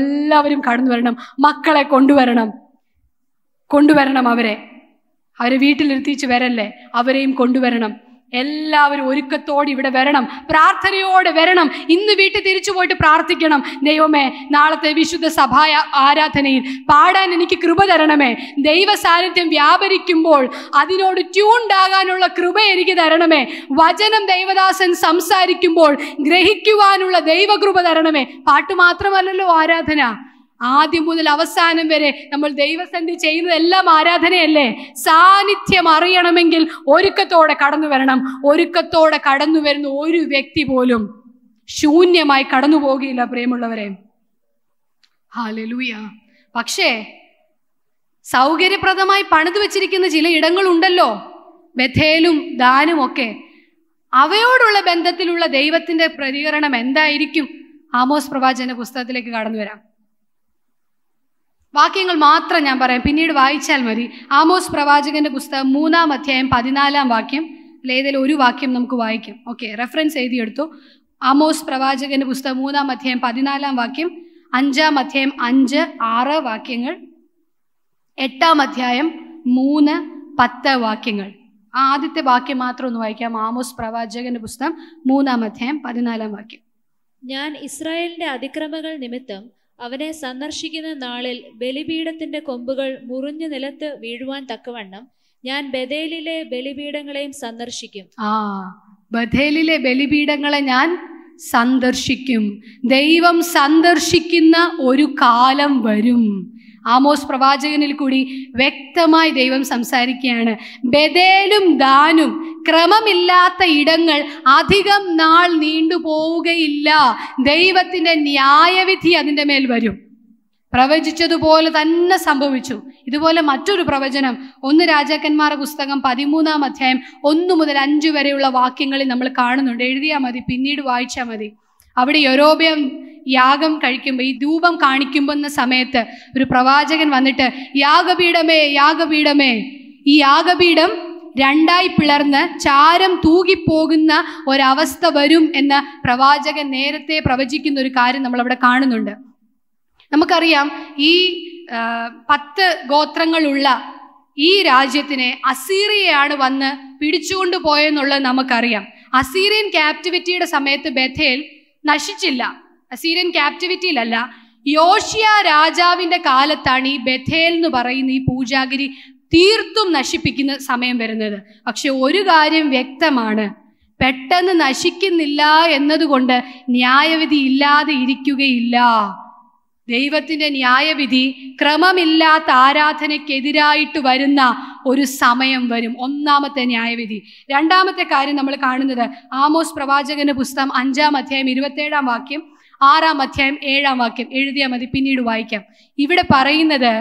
എല്ലാവരും കടന്നു വരണം മക്കളെ കൊണ്ടുവരണം കൊണ്ടുവരണം അവരെ അവരെ വീട്ടിലിരുത്തിച്ച് വരല്ലേ അവരെയും കൊണ്ടുവരണം എല്ലാവരും ഒരുക്കത്തോടെ ഇവിടെ വരണം പ്രാർത്ഥനയോടെ വരണം ഇന്ന് വീട്ടിൽ തിരിച്ചു പോയിട്ട് പ്രാർത്ഥിക്കണം ദൈവമേ നാളത്തെ വിശുദ്ധ സഭാ ആരാധനയിൽ പാടാൻ എനിക്ക് കൃപ തരണമേ ദൈവ സാന്നിധ്യം വ്യാപരിക്കുമ്പോൾ അതിനോട് ട്യൂണ്ടാകാനുള്ള കൃപ എനിക്ക് തരണമേ വചനം ദൈവദാസൻ സംസാരിക്കുമ്പോൾ ഗ്രഹിക്കുവാനുള്ള ദൈവകൃപ തരണമേ പാട്ട് മാത്രമല്ലല്ലോ ആരാധന ആദ്യം മുതൽ അവസാനം വരെ നമ്മൾ ദൈവസന്ധി ചെയ്യുന്നതെല്ലാം ആരാധനയല്ലേ സാന്നിധ്യം അറിയണമെങ്കിൽ ഒരുക്കത്തോടെ കടന്നു വരണം ഒരുക്കത്തോടെ കടന്നു വരുന്ന ഒരു വ്യക്തി പോലും ശൂന്യമായി കടന്നു പോകുകയില്ല പ്രിയമുള്ളവരെ ഹാലലൂയ പക്ഷേ സൗകര്യപ്രദമായി പണിതു വച്ചിരിക്കുന്ന ചില ഇടങ്ങളുണ്ടല്ലോ ബഥേലും ദാനും ഒക്കെ അവയോടുള്ള ബന്ധത്തിലുള്ള ദൈവത്തിന്റെ പ്രതികരണം എന്തായിരിക്കും ആമോസ് പ്രവാചന പുസ്തകത്തിലേക്ക് കടന്നു വരാം വാക്യങ്ങൾ മാത്രം ഞാൻ പറയാം പിന്നീട് വായിച്ചാൽ മതി ആമോസ് പ്രവാചകന്റെ പുസ്തകം മൂന്നാം അധ്യായം പതിനാലാം വാക്യം ഏതെങ്കിലും ഒരു വാക്യം നമുക്ക് വായിക്കാം ഓക്കെ റെഫറൻസ് എഴുതിയെടുത്തു ആമോസ് പ്രവാചകന്റെ പുസ്തകം മൂന്നാം അധ്യായം പതിനാലാം വാക്യം അഞ്ചാം അധ്യായം അഞ്ച് ആറ് വാക്യങ്ങൾ എട്ടാം അധ്യായം മൂന്ന് പത്ത് വാക്യങ്ങൾ ആദ്യത്തെ വാക്യം മാത്രം ഒന്ന് വായിക്കാം ആമോസ് പ്രവാചകന്റെ പുസ്തകം മൂന്നാം അധ്യായം പതിനാലാം വാക്യം ഞാൻ ഇസ്രായേലിന്റെ അതിക്രമങ്ങൾ നിമിത്തം അവനെ സന്ദർശിക്കുന്ന നാളിൽ ബലിപീഠത്തിന്റെ കൊമ്പുകൾ മുറിഞ്ഞു നിലത്ത് വീഴുവാൻ തക്കവണ്ണം ഞാൻ ബദേലിലെ ബലിപീഠങ്ങളെയും സന്ദർശിക്കും ആ ബദേലിലെ ബലിപീഠങ്ങളെ ഞാൻ സന്ദർശിക്കും ദൈവം സന്ദർശിക്കുന്ന ഒരു കാലം വരും ആമോസ് പ്രവാചകനിൽ കൂടി വ്യക്തമായി ദൈവം സംസാരിക്കുകയാണ് ബദേലും ദാനും ക്രമമില്ലാത്ത ഇടങ്ങൾ അധികം നാൾ നീണ്ടുപോവുകയില്ല ദൈവത്തിൻ്റെ ന്യായവിധി അതിൻ്റെ മേൽ വരും പ്രവചിച്ചതുപോലെ തന്നെ സംഭവിച്ചു ഇതുപോലെ മറ്റൊരു പ്രവചനം ഒന്ന് രാജാക്കന്മാരുടെ പുസ്തകം പതിമൂന്നാം അധ്യായം ഒന്നു മുതൽ അഞ്ച് വരെയുള്ള വാക്യങ്ങളിൽ നമ്മൾ കാണുന്നുണ്ട് എഴുതിയാൽ മതി പിന്നീട് വായിച്ചാൽ മതി അവിടെ യൊരോബിയം യാഗം കഴിക്കുമ്പോൾ ഈ ധൂപം കാണിക്കുമ്പോൾ സമയത്ത് ഒരു പ്രവാചകൻ വന്നിട്ട് യാഗപീഠമേ യാഗപീഠമേ ഈ യാഗപീഠം രണ്ടായി പിളർന്ന് ചാരം തൂകിപ്പോകുന്ന ഒരവസ്ഥ വരും എന്ന് പ്രവാചകൻ നേരത്തെ പ്രവചിക്കുന്ന ഒരു കാര്യം നമ്മളവിടെ കാണുന്നുണ്ട് നമുക്കറിയാം ഈ പത്ത് ഗോത്രങ്ങളുള്ള ഈ രാജ്യത്തിനെ അസീറിയയാണ് വന്ന് പിടിച്ചുകൊണ്ട് പോയെന്നുള്ളത് നമുക്കറിയാം അസീറിയൻ ക്യാപ്റ്റിവിറ്റിയുടെ സമയത്ത് ബഥേൽ നശിച്ചില്ല അസീരിയൻ ക്യാപ്റ്റിവിറ്റിയിലല്ല യോഷിയ രാജാവിൻ്റെ കാലത്താണ് ഈ ബഥേൽ എന്ന് പറയുന്ന ഈ പൂജാഗിരി തീർത്തും നശിപ്പിക്കുന്ന സമയം വരുന്നത് പക്ഷെ ഒരു കാര്യം വ്യക്തമാണ് പെട്ടെന്ന് നശിക്കുന്നില്ല എന്നതുകൊണ്ട് ന്യായവിധി ഇല്ലാതെ ഇരിക്കുകയില്ല ദൈവത്തിൻ്റെ ന്യായവിധി ക്രമമില്ലാത്ത ആരാധനയ്ക്കെതിരായിട്ട് വരുന്ന ഒരു സമയം വരും ഒന്നാമത്തെ ന്യായവിധി രണ്ടാമത്തെ കാര്യം നമ്മൾ കാണുന്നത് ആമോസ് പ്രവാചകന്റെ പുസ്തകം അഞ്ചാം അധ്യായം ഇരുപത്തേഴാം വാക്യം ആറാം അധ്യായം ഏഴാം വാക്യം എഴുതിയാൽ മതി പിന്നീട് വായിക്കാം ഇവിടെ പറയുന്നത്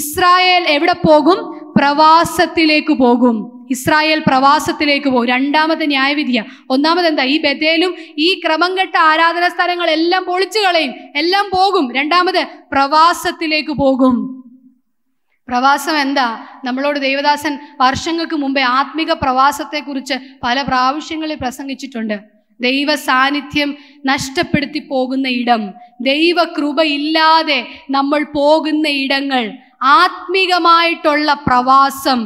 ഇസ്രായേൽ എവിടെ പോകും പ്രവാസത്തിലേക്ക് പോകും ഇസ്രായേൽ പ്രവാസത്തിലേക്ക് പോകും രണ്ടാമത്തെ ന്യായവിധിയ ഒന്നാമത് എന്താ ഈ ബദേലും ഈ ക്രമം കെട്ട ആരാധനാ സ്ഥലങ്ങളെല്ലാം പൊളിച്ചു കളയും എല്ലാം പോകും രണ്ടാമത് പ്രവാസത്തിലേക്ക് പോകും പ്രവാസം എന്താ നമ്മളോട് ദേവദാസൻ വർഷങ്ങൾക്ക് മുമ്പേ ആത്മിക പ്രവാസത്തെക്കുറിച്ച് പല പ്രാവശ്യങ്ങളിൽ പ്രസംഗിച്ചിട്ടുണ്ട് ദൈവ സാന്നിധ്യം നഷ്ടപ്പെടുത്തി പോകുന്ന ഇടം ദൈവ കൃപയില്ലാതെ നമ്മൾ പോകുന്ന ഇടങ്ങൾ ആത്മീകമായിട്ടുള്ള പ്രവാസം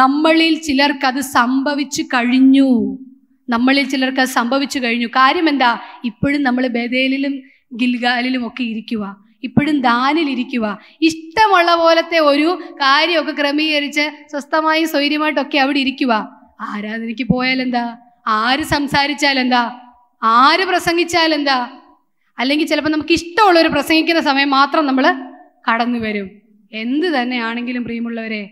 നമ്മളിൽ ചിലർക്ക് അത് സംഭവിച്ചു കഴിഞ്ഞു നമ്മളിൽ ചിലർക്ക് അത് സംഭവിച്ചു കഴിഞ്ഞു കാര്യം എന്താ ഇപ്പോഴും നമ്മൾ ബദേലിലും ഗിൽഗാലിലും ഒക്കെ ഇരിക്കുക ഇപ്പോഴും ദാനിലിരിക്കുക ഇഷ്ടമുള്ള പോലത്തെ ഒരു കാര്യമൊക്കെ ക്രമീകരിച്ച് സ്വസ്ഥമായും സ്വൈര്യമായിട്ടൊക്കെ അവിടെ ഇരിക്കുക ആരാധനയ്ക്ക് പോയാലെന്താ ആര് സംസാരിച്ചാലെന്താ ആര് പ്രസംഗിച്ചാലെന്താ അല്ലെങ്കിൽ ചിലപ്പോൾ നമുക്ക് ഇഷ്ടമുള്ളവർ പ്രസംഗിക്കുന്ന സമയം മാത്രം നമ്മൾ കടന്നു വരും എന്ത് തന്നെയാണെങ്കിലും പ്രിയമുള്ളവരെ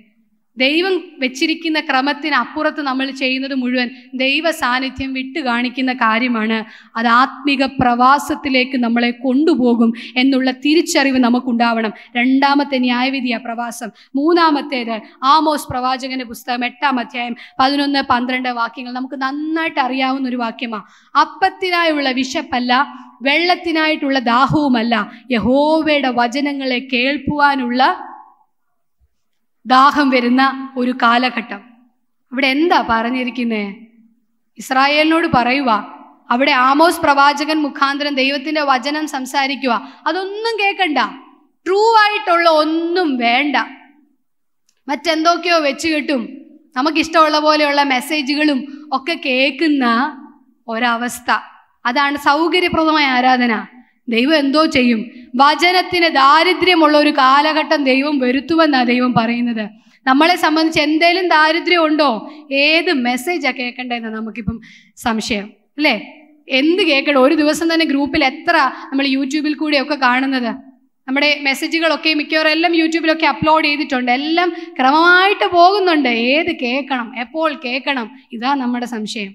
ദൈവം വെച്ചിരിക്കുന്ന ക്രമത്തിന് അപ്പുറത്ത് നമ്മൾ ചെയ്യുന്നത് മുഴുവൻ ദൈവ സാന്നിധ്യം വിട്ടു കാണിക്കുന്ന കാര്യമാണ് അത് ആത്മിക പ്രവാസത്തിലേക്ക് നമ്മളെ കൊണ്ടുപോകും എന്നുള്ള തിരിച്ചറിവ് നമുക്കുണ്ടാവണം രണ്ടാമത്തെ ന്യായവിധിയ പ്രവാസം മൂന്നാമത്തേത് ആമോസ് പ്രവാചകന്റെ പുസ്തകം എട്ടാം അധ്യായം പതിനൊന്ന് പന്ത്രണ്ട് വാക്യങ്ങൾ നമുക്ക് നന്നായിട്ട് അറിയാവുന്ന ഒരു വാക്യമാണ് അപ്പത്തിനായുള്ള വിശപ്പല്ല വെള്ളത്തിനായിട്ടുള്ള ദാഹവുമല്ല യഹോവയുടെ വചനങ്ങളെ കേൾപ്പുവാനുള്ള ദാഹം വരുന്ന ഒരു കാലഘട്ടം ഇവിടെ എന്താ പറഞ്ഞിരിക്കുന്നത് ഇസ്രായേലിനോട് പറയുക അവിടെ ആമോസ് പ്രവാചകൻ മുഖാന്തരം ദൈവത്തിന്റെ വചനം സംസാരിക്കുക അതൊന്നും കേൾക്കണ്ട ട്രൂ ആയിട്ടുള്ള ഒന്നും വേണ്ട മറ്റെന്തൊക്കെയോ വെച്ച് കിട്ടും നമുക്കിഷ്ടമുള്ള പോലെയുള്ള മെസ്സേജുകളും ഒക്കെ കേൾക്കുന്ന ഒരവസ്ഥ അതാണ് സൗകര്യപ്രദമായ ആരാധന ദൈവം എന്തോ ചെയ്യും വചനത്തിന് ദാരിദ്ര്യമുള്ള ഒരു കാലഘട്ടം ദൈവം വരുത്തുമെന്നാണ് ദൈവം പറയുന്നത് നമ്മളെ സംബന്ധിച്ച് എന്തേലും ദാരിദ്ര്യം ഉണ്ടോ ഏത് മെസ്സേജാണ് കേൾക്കേണ്ടതെന്ന് നമുക്കിപ്പം സംശയം അല്ലേ എന്ത് കേൾക്കണം ഒരു ദിവസം തന്നെ ഗ്രൂപ്പിൽ എത്ര നമ്മൾ യൂട്യൂബിൽ കൂടിയൊക്കെ കാണുന്നത് നമ്മുടെ മെസ്സേജുകളൊക്കെ മിക്കവാറും എല്ലാം യൂട്യൂബിലൊക്കെ അപ്ലോഡ് ചെയ്തിട്ടുണ്ട് എല്ലാം ക്രമമായിട്ട് പോകുന്നുണ്ട് ഏത് കേൾക്കണം എപ്പോൾ കേൾക്കണം ഇതാ നമ്മുടെ സംശയം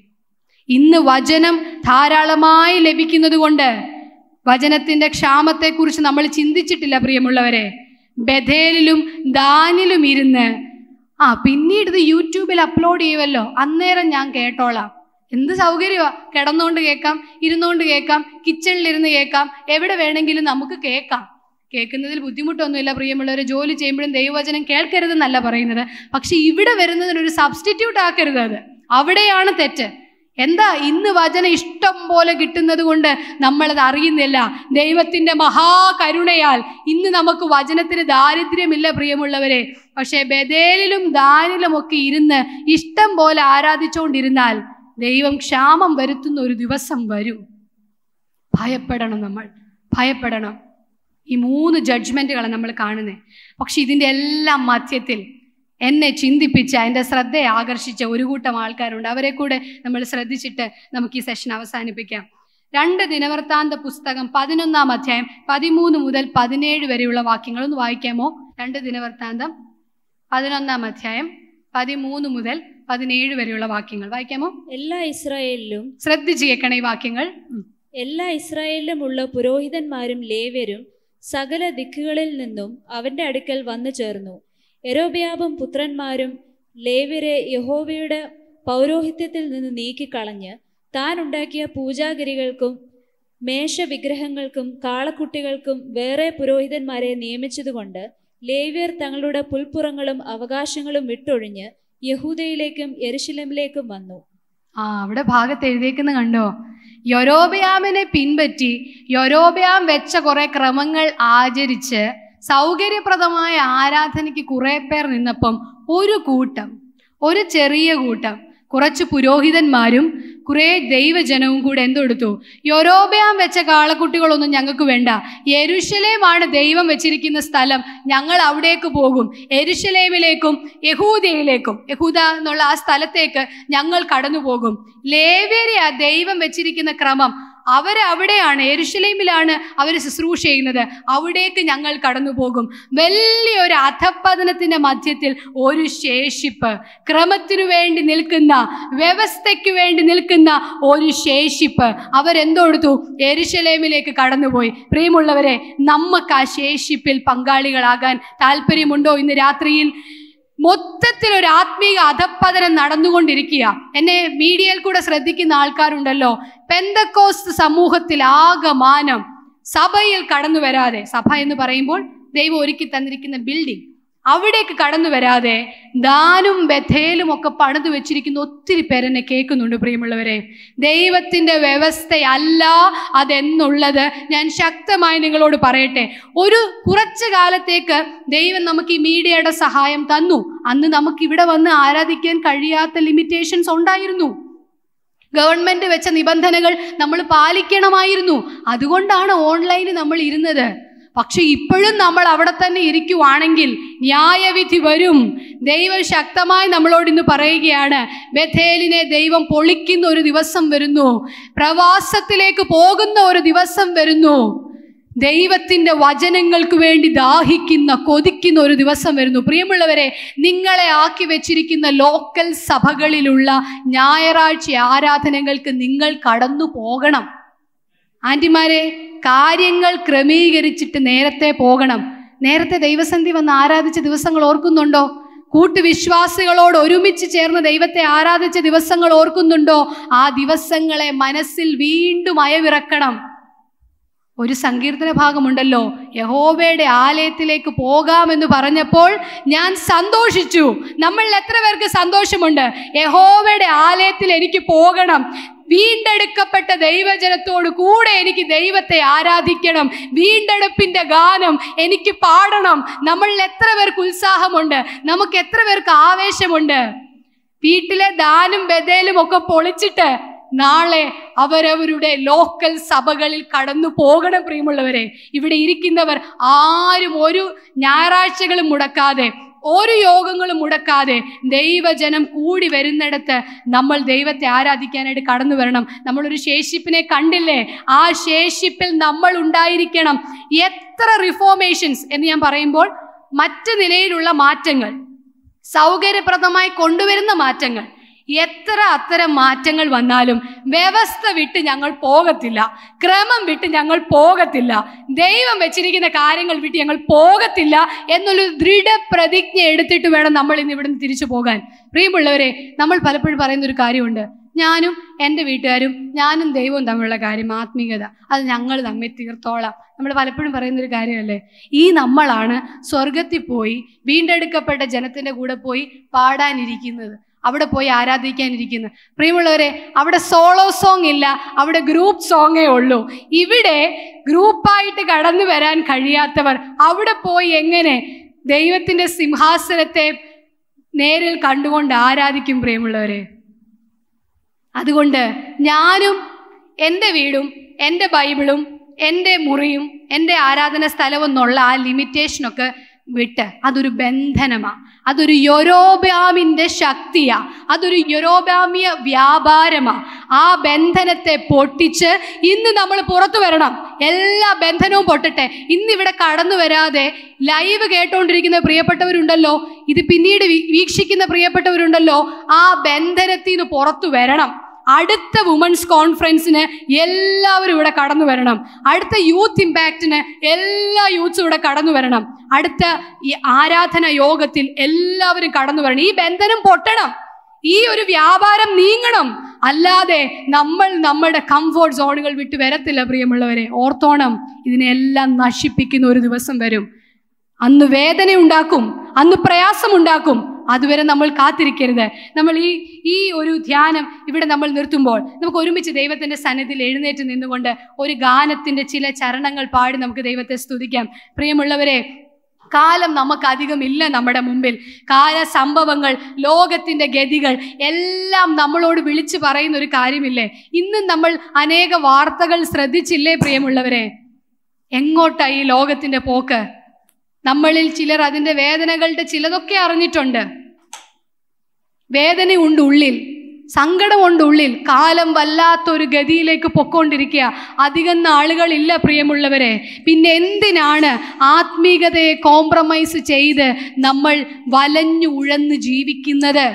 ഇന്ന് വചനം ധാരാളമായി ലഭിക്കുന്നത് കൊണ്ട് വചനത്തിന്റെ ക്ഷാമത്തെക്കുറിച്ച് നമ്മൾ ചിന്തിച്ചിട്ടില്ല പ്രിയമുള്ളവരെ ബഥേലിലും ദാനിലും ഇരുന്ന് ആ പിന്നീട് ഇത് യൂട്യൂബിൽ അപ്ലോഡ് ചെയ്യുമല്ലോ അന്നേരം ഞാൻ കേട്ടോളാം എന്ത് സൗകര്യമാ കിടന്നുകൊണ്ട് കേൾക്കാം ഇരുന്നുകൊണ്ട് കേൾക്കാം കിച്ചണിലിരുന്ന് കേൾക്കാം എവിടെ വേണമെങ്കിലും നമുക്ക് കേൾക്കാം കേൾക്കുന്നതിൽ ബുദ്ധിമുട്ടൊന്നുമില്ല പ്രിയമുള്ളവർ ജോലി ചെയ്യുമ്പോഴും ദൈവവചനം കേൾക്കരുതെന്നല്ല പറയുന്നത് പക്ഷെ ഇവിടെ വരുന്നതിനൊരു സബ്സ്റ്റിറ്റ്യൂട്ട് ആക്കരുത് അത് അവിടെയാണ് തെറ്റ് എന്താ ഇന്ന് വചന ഇഷ്ടം പോലെ കിട്ടുന്നത് കൊണ്ട് നമ്മളത് അറിയുന്നില്ല ദൈവത്തിൻ്റെ മഹാകരുണയാൽ ഇന്ന് നമുക്ക് വചനത്തിന് ദാരിദ്ര്യമില്ല പ്രിയമുള്ളവരെ പക്ഷേ ബദേലിലും ഒക്കെ ഇരുന്ന് ഇഷ്ടം പോലെ ആരാധിച്ചുകൊണ്ടിരുന്നാൽ ദൈവം ക്ഷാമം വരുത്തുന്ന ഒരു ദിവസം വരും ഭയപ്പെടണം നമ്മൾ ഭയപ്പെടണം ഈ മൂന്ന് ജഡ്ജ്മെൻറ്റുകളാണ് നമ്മൾ കാണുന്നത് പക്ഷെ ഇതിൻ്റെ എല്ലാം മധ്യത്തിൽ എന്നെ ചിന്തിപ്പിച്ച എൻ്റെ ശ്രദ്ധയെ ആകർഷിച്ച ഒരു കൂട്ടം ആൾക്കാരുണ്ട് അവരെ കൂടെ നമ്മൾ ശ്രദ്ധിച്ചിട്ട് നമുക്ക് ഈ സെഷൻ അവസാനിപ്പിക്കാം രണ്ട് ദിനവൃത്താന്ത പുസ്തകം പതിനൊന്നാം അധ്യായം പതിമൂന്ന് മുതൽ പതിനേഴ് വരെയുള്ള വാക്യങ്ങൾ ഒന്ന് വായിക്കാമോ രണ്ട് ദിനവൃത്താന്തം പതിനൊന്നാം അധ്യായം പതിമൂന്ന് മുതൽ പതിനേഴ് വരെയുള്ള വാക്യങ്ങൾ വായിക്കാമോ എല്ലാ ഇസ്രായേലിലും ശ്രദ്ധിച്ച് കേൾക്കണം ഈ വാക്യങ്ങൾ എല്ലാ ഇസ്രായേലിലും ഉള്ള പുരോഹിതന്മാരും ലേവ്യരും സകല ദിക്കുകളിൽ നിന്നും അവന്റെ അടുക്കൽ വന്നു ചേർന്നു എരോബിയാബും പുത്രന്മാരും ലേവ്യരെ യഹോവയുടെ പൗരോഹിത്യത്തിൽ നിന്ന് നീക്കിക്കളഞ്ഞ് താൻ ഉണ്ടാക്കിയ പൂജാഗിരികൾക്കും മേശവിഗ്രഹങ്ങൾക്കും കാളക്കുട്ടികൾക്കും വേറെ പുരോഹിതന്മാരെ നിയമിച്ചതുകൊണ്ട് ലേവ്യർ തങ്ങളുടെ പുൽപ്പുറങ്ങളും അവകാശങ്ങളും വിട്ടൊഴിഞ്ഞ് യഹൂദയിലേക്കും യരുഷലമിലേക്കും വന്നു ആ അവിടെ ഭാഗത്ത് എഴുതിയേക്കുന്ന കണ്ടോ യൊരോബിയാമിനെ പിൻപറ്റി യൊരോബിയാം വെച്ച കുറെ ക്രമങ്ങൾ ആചരിച്ച് സൗകര്യപ്രദമായ ആരാധനയ്ക്ക് കുറേ പേർ നിന്നപ്പം ഒരു കൂട്ടം ഒരു ചെറിയ കൂട്ടം കുറച്ച് പുരോഹിതന്മാരും കുറേ ദൈവജനവും കൂടെ എന്തെടുത്തു യൊരോബയാം വെച്ച കാളക്കുട്ടികളൊന്നും ഞങ്ങൾക്ക് വേണ്ട എരുഷലേമാണ് ദൈവം വെച്ചിരിക്കുന്ന സ്ഥലം ഞങ്ങൾ അവിടേക്ക് പോകും എരുഷലേമിലേക്കും യഹൂദയിലേക്കും യഹൂദ എന്നുള്ള ആ സ്ഥലത്തേക്ക് ഞങ്ങൾ കടന്നു പോകും ലേവ്യരെയാ ദൈവം വെച്ചിരിക്കുന്ന ക്രമം അവിടെയാണ് എരുഷലേമിലാണ് അവർ ശുശ്രൂഷ ചെയ്യുന്നത് അവിടേക്ക് ഞങ്ങൾ കടന്നു പോകും വലിയൊരു അധപ്പതനത്തിൻ്റെ മധ്യത്തിൽ ഒരു ശേഷിപ്പ് ക്രമത്തിനു വേണ്ടി നിൽക്കുന്ന വ്യവസ്ഥയ്ക്ക് വേണ്ടി നിൽക്കുന്ന ഒരു ശേഷിപ്പ് അവരെന്തോടുത്തു എരുഷലേമിലേക്ക് കടന്നുപോയി പ്രിയമുള്ളവരെ നമുക്ക് ആ ശേഷിപ്പിൽ പങ്കാളികളാകാൻ താല്പര്യമുണ്ടോ ഇന്ന് രാത്രിയിൽ മൊത്തത്തിൽ ഒരു ആത്മീക അധപ്പതനം നടന്നുകൊണ്ടിരിക്കുക എന്നെ മീഡിയയിൽ കൂടെ ശ്രദ്ധിക്കുന്ന ആൾക്കാരുണ്ടല്ലോ പെന്തക്കോസ് സമൂഹത്തിൽ ആകമാനം സഭയിൽ കടന്നു വരാതെ സഭ എന്ന് പറയുമ്പോൾ ദൈവം ഒരുക്കി തന്നിരിക്കുന്ന ബിൽഡിംഗ് അവിടേക്ക് കടന്നു വരാതെ ദാനും ബഥേലും ഒക്കെ പണിതു വെച്ചിരിക്കുന്ന ഒത്തിരി പേരെന്നെ കേൾക്കുന്നുണ്ട് പ്രിയമുള്ളവരെ ദൈവത്തിൻ്റെ വ്യവസ്ഥയല്ല അതെന്നുള്ളത് ഞാൻ ശക്തമായി നിങ്ങളോട് പറയട്ടെ ഒരു കുറച്ച് കാലത്തേക്ക് ദൈവം നമുക്ക് ഈ മീഡിയയുടെ സഹായം തന്നു അന്ന് നമുക്ക് ഇവിടെ വന്ന് ആരാധിക്കാൻ കഴിയാത്ത ലിമിറ്റേഷൻസ് ഉണ്ടായിരുന്നു ഗവൺമെൻറ് വെച്ച നിബന്ധനകൾ നമ്മൾ പാലിക്കണമായിരുന്നു അതുകൊണ്ടാണ് ഓൺലൈനിൽ നമ്മൾ ഇരുന്നത് പക്ഷെ ഇപ്പോഴും നമ്മൾ അവിടെ തന്നെ ഇരിക്കുവാണെങ്കിൽ ന്യായവിധി വരും ദൈവം ശക്തമായി നമ്മളോട് ഇന്ന് പറയുകയാണ് ബഥേലിനെ ദൈവം പൊളിക്കുന്ന ഒരു ദിവസം വരുന്നു പ്രവാസത്തിലേക്ക് പോകുന്ന ഒരു ദിവസം വരുന്നു ദൈവത്തിൻ്റെ വചനങ്ങൾക്ക് വേണ്ടി ദാഹിക്കുന്ന കൊതിക്കുന്ന ഒരു ദിവസം വരുന്നു പ്രിയമുള്ളവരെ നിങ്ങളെ ആക്കി വെച്ചിരിക്കുന്ന ലോക്കൽ സഭകളിലുള്ള ഞായറാഴ്ച ആരാധനകൾക്ക് നിങ്ങൾ കടന്നു പോകണം ആൻറ്റിമാരെ കാര്യങ്ങൾ ക്രമീകരിച്ചിട്ട് നേരത്തെ പോകണം നേരത്തെ ദൈവസന്ധി വന്ന് ആരാധിച്ച ദിവസങ്ങൾ ഓർക്കുന്നുണ്ടോ കൂട്ടുവിശ്വാസികളോട് ഒരുമിച്ച് ചേർന്ന് ദൈവത്തെ ആരാധിച്ച ദിവസങ്ങൾ ഓർക്കുന്നുണ്ടോ ആ ദിവസങ്ങളെ മനസ്സിൽ വീണ്ടും അയവിറക്കണം ഒരു സങ്കീർത്തന ഭാഗമുണ്ടല്ലോ യഹോബയുടെ ആലയത്തിലേക്ക് പോകാമെന്ന് പറഞ്ഞപ്പോൾ ഞാൻ സന്തോഷിച്ചു നമ്മൾ എത്ര പേർക്ക് സന്തോഷമുണ്ട് യഹോബയുടെ ആലയത്തിൽ എനിക്ക് പോകണം വീണ്ടെടുക്കപ്പെട്ട ദൈവജനത്തോട് കൂടെ എനിക്ക് ദൈവത്തെ ആരാധിക്കണം വീണ്ടെടുപ്പിന്റെ ഗാനം എനിക്ക് പാടണം നമ്മളിൽ എത്ര പേർക്ക് ഉത്സാഹമുണ്ട് നമുക്ക് എത്ര പേർക്ക് ആവേശമുണ്ട് വീട്ടിലെ ദാനും ബദലും ഒക്കെ പൊളിച്ചിട്ട് നാളെ അവരവരുടെ ലോക്കൽ സഭകളിൽ കടന്നു പോകണം പ്രിയമുള്ളവരെ ഇവിടെ ഇരിക്കുന്നവർ ആരും ഒരു ഞായറാഴ്ചകളും മുടക്കാതെ ഒരു യോഗങ്ങളും മുടക്കാതെ ദൈവജനം കൂടി വരുന്നിടത്ത് നമ്മൾ ദൈവത്തെ ആരാധിക്കാനായിട്ട് കടന്നു വരണം നമ്മളൊരു ശേഷിപ്പിനെ കണ്ടില്ലേ ആ ശേഷിപ്പിൽ നമ്മൾ ഉണ്ടായിരിക്കണം എത്ര റിഫോർമേഷൻസ് എന്ന് ഞാൻ പറയുമ്പോൾ മറ്റ് നിലയിലുള്ള മാറ്റങ്ങൾ സൗകര്യപ്രദമായി കൊണ്ടുവരുന്ന മാറ്റങ്ങൾ എത്ര അത്തരം മാറ്റങ്ങൾ വന്നാലും വ്യവസ്ഥ വിട്ട് ഞങ്ങൾ പോകത്തില്ല ക്രമം വിട്ട് ഞങ്ങൾ പോകത്തില്ല ദൈവം വെച്ചിരിക്കുന്ന കാര്യങ്ങൾ വിട്ട് ഞങ്ങൾ പോകത്തില്ല എന്നൊരു ദൃഢപ്രതിജ്ഞ എടുത്തിട്ട് വേണം നമ്മൾ ഇന്ന് ഇവിടുന്ന് തിരിച്ചു പോകാൻ പ്രിയമുള്ളവരെ നമ്മൾ പലപ്പോഴും പറയുന്ന ഒരു കാര്യമുണ്ട് ഞാനും എൻ്റെ വീട്ടുകാരും ഞാനും ദൈവവും തമ്മിലുള്ള കാര്യം ആത്മീയത അത് ഞങ്ങൾ തമ്മിൽ തീർത്തോളാം നമ്മൾ പലപ്പോഴും പറയുന്നൊരു കാര്യമല്ലേ ഈ നമ്മളാണ് സ്വർഗത്തിൽ പോയി വീണ്ടെടുക്കപ്പെട്ട ജനത്തിൻ്റെ കൂടെ പോയി പാടാനിരിക്കുന്നത് അവിടെ പോയി ആരാധിക്കാനിരിക്കുന്നു പ്രിയമുള്ളവരെ അവിടെ സോളോ സോങ് ഇല്ല അവിടെ ഗ്രൂപ്പ് സോങ്ങേ ഉള്ളൂ ഇവിടെ ഗ്രൂപ്പായിട്ട് കടന്നു വരാൻ കഴിയാത്തവർ അവിടെ പോയി എങ്ങനെ ദൈവത്തിൻ്റെ സിംഹാസനത്തെ നേരിൽ കണ്ടുകൊണ്ട് ആരാധിക്കും പ്രിയമുള്ളവരെ അതുകൊണ്ട് ഞാനും എൻ്റെ വീടും എൻ്റെ ബൈബിളും എൻ്റെ മുറിയും എൻ്റെ ആരാധന സ്ഥലമെന്നുള്ള ആ ലിമിറ്റേഷനൊക്കെ വിട്ട് അതൊരു ബന്ധനമാ അതൊരു യൊരോബാമിൻ്റെ ശക്തിയാ അതൊരു യൊരോബാമിയ വ്യാപാരമാ ആ ബന്ധനത്തെ പൊട്ടിച്ച് ഇന്ന് നമ്മൾ പുറത്തു വരണം എല്ലാ ബന്ധനവും പൊട്ടട്ടെ ഇന്നിവിടെ കടന്നു വരാതെ ലൈവ് കേട്ടോണ്ടിരിക്കുന്ന പ്രിയപ്പെട്ടവരുണ്ടല്ലോ ഇത് പിന്നീട് വീക്ഷിക്കുന്ന പ്രിയപ്പെട്ടവരുണ്ടല്ലോ ആ ബന്ധനത്തിൽ നിന്ന് പുറത്തു വരണം അടുത്ത വുമൺസ് കോൺഫറൻസിന് എല്ലാവരും ഇവിടെ കടന്നു വരണം അടുത്ത യൂത്ത് ഇമ്പാക്റ്റിന് എല്ലാ യൂത്ത്സും ഇവിടെ കടന്നു വരണം അടുത്ത ഈ ആരാധന യോഗത്തിൽ എല്ലാവരും കടന്നു വരണം ഈ ബന്ധനം പൊട്ടണം ഈ ഒരു വ്യാപാരം നീങ്ങണം അല്ലാതെ നമ്മൾ നമ്മുടെ കംഫോർട്ട് സോണുകൾ വിട്ട് വരത്തില്ല പ്രിയമുള്ളവരെ ഓർത്തോണം ഇതിനെല്ലാം നശിപ്പിക്കുന്ന ഒരു ദിവസം വരും അന്ന് വേദന ഉണ്ടാക്കും അന്ന് പ്രയാസമുണ്ടാക്കും അതുവരെ നമ്മൾ കാത്തിരിക്കരുത് നമ്മൾ ഈ ഈ ഒരു ധ്യാനം ഇവിടെ നമ്മൾ നിർത്തുമ്പോൾ നമുക്ക് ഒരുമിച്ച് ദൈവത്തിൻ്റെ സന്നിധിയിൽ എഴുന്നേറ്റ് നിന്നുകൊണ്ട് ഒരു ഗാനത്തിൻ്റെ ചില ചരണങ്ങൾ പാടി നമുക്ക് ദൈവത്തെ സ്തുതിക്കാം പ്രിയമുള്ളവരെ കാലം നമുക്കധികം ഇല്ല നമ്മുടെ മുമ്പിൽ കാല സംഭവങ്ങൾ ലോകത്തിൻ്റെ ഗതികൾ എല്ലാം നമ്മളോട് വിളിച്ചു പറയുന്ന ഒരു കാര്യമില്ലേ ഇന്നും നമ്മൾ അനേക വാർത്തകൾ ശ്രദ്ധിച്ചില്ലേ പ്രിയമുള്ളവരെ എങ്ങോട്ടായി ഈ ലോകത്തിൻ്റെ പോക്ക് നമ്മളിൽ ചിലർ അതിൻ്റെ വേദനകളുടെ ചിലതൊക്കെ അറിഞ്ഞിട്ടുണ്ട് വേദനയുണ്ട് ഉള്ളിൽ സങ്കടമുണ്ട് ഉള്ളിൽ കാലം വല്ലാത്തൊരു ഗതിയിലേക്ക് പൊക്കോണ്ടിരിക്കുക അധികം നാളുകളില്ല പ്രിയമുള്ളവരെ പിന്നെ എന്തിനാണ് ആത്മീകതയെ കോംപ്രമൈസ് ചെയ്ത് നമ്മൾ വലഞ്ഞു ഉഴന്ന് ജീവിക്കുന്നത്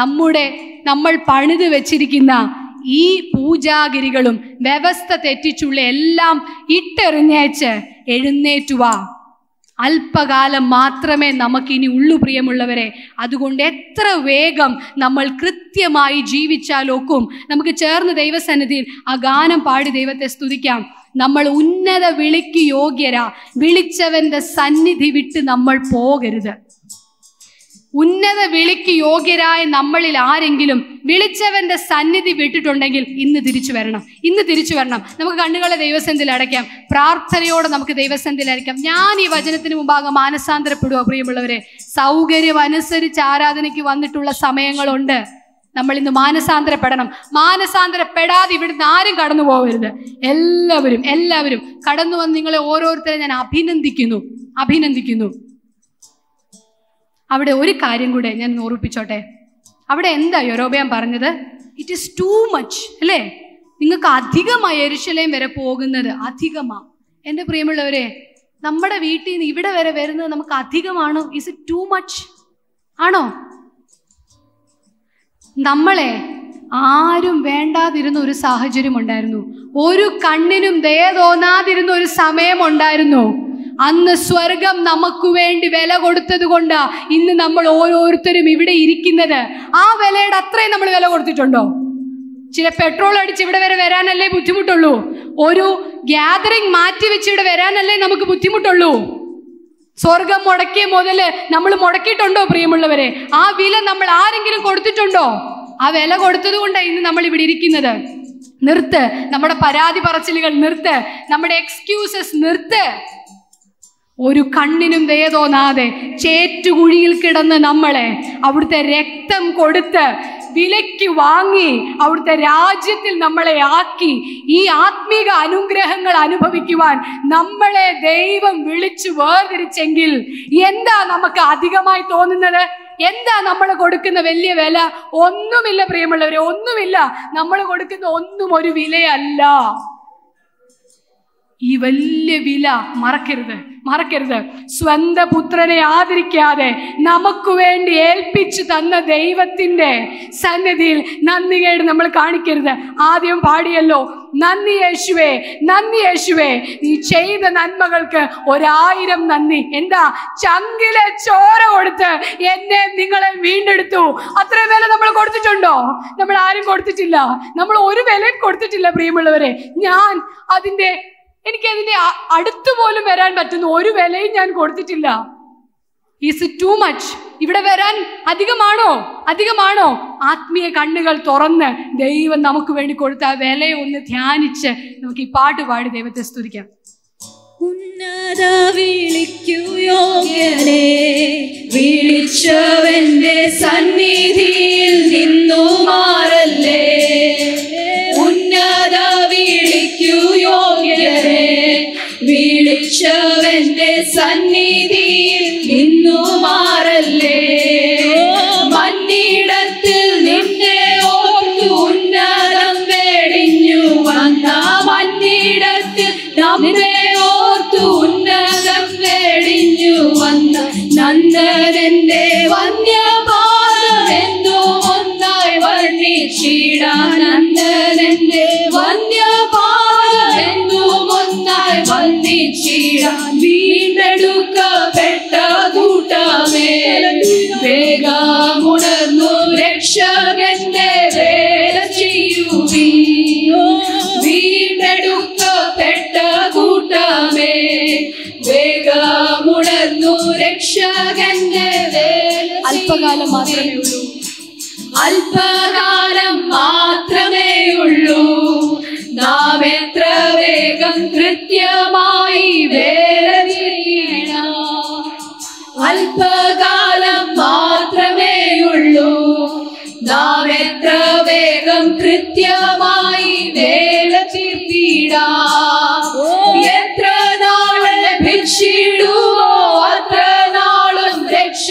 നമ്മുടെ നമ്മൾ പണിത് വെച്ചിരിക്കുന്ന ഈ പൂജാഗിരികളും വ്യവസ്ഥ തെറ്റിച്ചുള്ള എല്ലാം ഇട്ടെറിഞ്ഞേച്ച് എഴുന്നേറ്റുവാ അല്പകാലം മാത്രമേ നമുക്കിനി ഉള്ളു പ്രിയമുള്ളവരെ അതുകൊണ്ട് എത്ര വേഗം നമ്മൾ കൃത്യമായി ജീവിച്ചാലോക്കും നമുക്ക് ചേർന്ന് ദൈവസന്നിധിയിൽ ആ ഗാനം പാടി ദൈവത്തെ സ്തുതിക്കാം നമ്മൾ ഉന്നത വിളിക്ക് യോഗ്യരാ വിളിച്ചവന്റെ സന്നിധി വിട്ട് നമ്മൾ പോകരുത് ഉന്നത വിളിക്ക് യോഗ്യരായ നമ്മളിൽ ആരെങ്കിലും വിളിച്ചവന്റെ സന്നിധി വിട്ടിട്ടുണ്ടെങ്കിൽ ഇന്ന് തിരിച്ചു വരണം ഇന്ന് തിരിച്ചു വരണം നമുക്ക് കണ്ണുകളെ ദൈവസന്ധിയിൽ അടയ്ക്കാം പ്രാർത്ഥനയോടെ നമുക്ക് ദൈവസന്ധിയിൽ അടയ്ക്കാം ഞാൻ ഈ വചനത്തിന് മുമ്പാകെ മാനസാന്തരപ്പെടുക പ്രിയമുള്ളവരെ സൗകര്യം അനുസരിച്ച് ആരാധനയ്ക്ക് വന്നിട്ടുള്ള സമയങ്ങളുണ്ട് നമ്മൾ ഇന്ന് മാനസാന്തരപ്പെടണം മാനസാന്തരപ്പെടാതെ ഇവിടുന്ന് ആരും കടന്നു പോകരുത് എല്ലാവരും എല്ലാവരും കടന്നു വന്ന് നിങ്ങളെ ഓരോരുത്തരെ ഞാൻ അഭിനന്ദിക്കുന്നു അഭിനന്ദിക്കുന്നു അവിടെ ഒരു കാര്യം കൂടെ ഞാൻ ഓർപ്പിച്ചോട്ടെ അവിടെ എന്താ യൊരോബയാൻ പറഞ്ഞത് ഇറ്റ് ഇസ് ടു മച്ച് അല്ലേ നിങ്ങൾക്ക് അധികമായി എരിശലയും വരെ പോകുന്നത് അധികമാ എൻ്റെ പ്രിയമുള്ളവരെ നമ്മുടെ വീട്ടിൽ നിന്ന് ഇവിടെ വരെ വരുന്നത് നമുക്ക് അധികമാണോ ഇസ് ഇറ്റ് ടു മച്ച് ആണോ നമ്മളെ ആരും വേണ്ടാതിരുന്ന ഒരു സാഹചര്യം ഉണ്ടായിരുന്നു ഒരു കണ്ണിനും ദയ തോന്നാതിരുന്ന ഒരു സമയമുണ്ടായിരുന്നു അന്ന് സ്വർഗം നമുക്ക് വേണ്ടി വില കൊടുത്തത് കൊണ്ട് ഇന്ന് നമ്മൾ ഓരോരുത്തരും ഇവിടെ ഇരിക്കുന്നത് ആ വിലയുടെ അത്രയും നമ്മൾ വില കൊടുത്തിട്ടുണ്ടോ ചില പെട്രോൾ അടിച്ച് ഇവിടെ വരെ വരാനല്ലേ ബുദ്ധിമുട്ടുള്ളൂ ഒരു ഗ്യാതറിങ് മാറ്റി വെച്ച് ഇവിടെ വരാനല്ലേ നമുക്ക് ബുദ്ധിമുട്ടുള്ളൂ സ്വർഗം മുടക്കിയ മുതല് നമ്മൾ മുടക്കിയിട്ടുണ്ടോ പ്രിയമുള്ളവരെ ആ വില നമ്മൾ ആരെങ്കിലും കൊടുത്തിട്ടുണ്ടോ ആ വില കൊടുത്തത് കൊണ്ടാണ് ഇന്ന് നമ്മൾ ഇവിടെ ഇരിക്കുന്നത് നിർത്ത് നമ്മുടെ പരാതി പറച്ചിലുകൾ നിർത്ത് നമ്മുടെ എക്സ്ക്യൂസസ് നിർത്ത് ഒരു കണ്ണിനും ദയ തോന്നാതെ ചേറ്റുകുഴിയിൽ കിടന്ന് നമ്മളെ അവിടുത്തെ രക്തം കൊടുത്ത് വിലയ്ക്ക് വാങ്ങി അവിടുത്തെ രാജ്യത്തിൽ നമ്മളെ ആക്കി ഈ ആത്മീക അനുഗ്രഹങ്ങൾ അനുഭവിക്കുവാൻ നമ്മളെ ദൈവം വിളിച്ചു വേർതിരിച്ചെങ്കിൽ എന്താ നമുക്ക് അധികമായി തോന്നുന്നത് എന്താ നമ്മൾ കൊടുക്കുന്ന വലിയ വില ഒന്നുമില്ല പ്രിയമുള്ളവരെ ഒന്നുമില്ല നമ്മൾ കൊടുക്കുന്ന ഒന്നും ഒരു വിലയല്ല ഈ വലിയ വില മറക്കരുത് മറക്കരുത് സ്വന്തം പുത്രനെ ആദരിക്കാതെ നമുക്ക് വേണ്ടി ഏൽപ്പിച്ചു തന്ന ദൈവത്തിൻ്റെ സന്നിധിയിൽ കേട് നമ്മൾ കാണിക്കരുത് ആദ്യം പാടിയല്ലോ നന്ദി യേശുവേ നന്ദി യേശുവേ നീ ചെയ്ത നന്മകൾക്ക് ഒരായിരം നന്ദി എന്താ ചങ്കിലെ ചോര കൊടുത്ത് എന്നെ നിങ്ങളെ വീണ്ടെടുത്തു അത്ര വില നമ്മൾ കൊടുത്തിട്ടുണ്ടോ നമ്മൾ ആരും കൊടുത്തിട്ടില്ല നമ്മൾ ഒരു വിലയും കൊടുത്തിട്ടില്ല പ്രിയമുള്ളവരെ ഞാൻ അതിൻ്റെ എനിക്ക് അതിന്റെ അടുത്ത് പോലും വരാൻ പറ്റുന്ന ഒരു വിലയും ഞാൻ കൊടുത്തിട്ടില്ല ഈസ് ടു മച്ച് ഇവിടെ വരാൻ അധികമാണോ അധികമാണോ ആത്മീയ കണ്ണുകൾ തുറന്ന് ദൈവം നമുക്ക് വേണ്ടി കൊടുത്ത ആ വിലയെ ഒന്ന് ധ്യാനിച്ച് നമുക്ക് ഈ പാട്ട് പാടി ദൈവത്തെ സ്തുതിക്കാം വിളിക്കൂ വിളിച്ചവന്റെ സന്നിധിയിൽ നിന്നു മാറല്ലേ വിളിച്ചവന്റെ സന്നിധി നിന്നു മാറല്ലേ മന്നിടത്തിൽ അല്പകാലം മാത്രമേ ഉള്ളൂ അല്പകാലം മാത്രമേ ഉള്ളൂ നാം എത്ര വേഗം കൃത്യമായി വേല ചെയ്യണം അല്പകാലം മാത്രമേയുള്ളൂ നാം എത്ര വേഗം കൃത്യമായി വേല ചിത്തിടാം എത്ര നാളെ ഭിക്ഷിടുമോ അത്ര നാളും രക്ഷ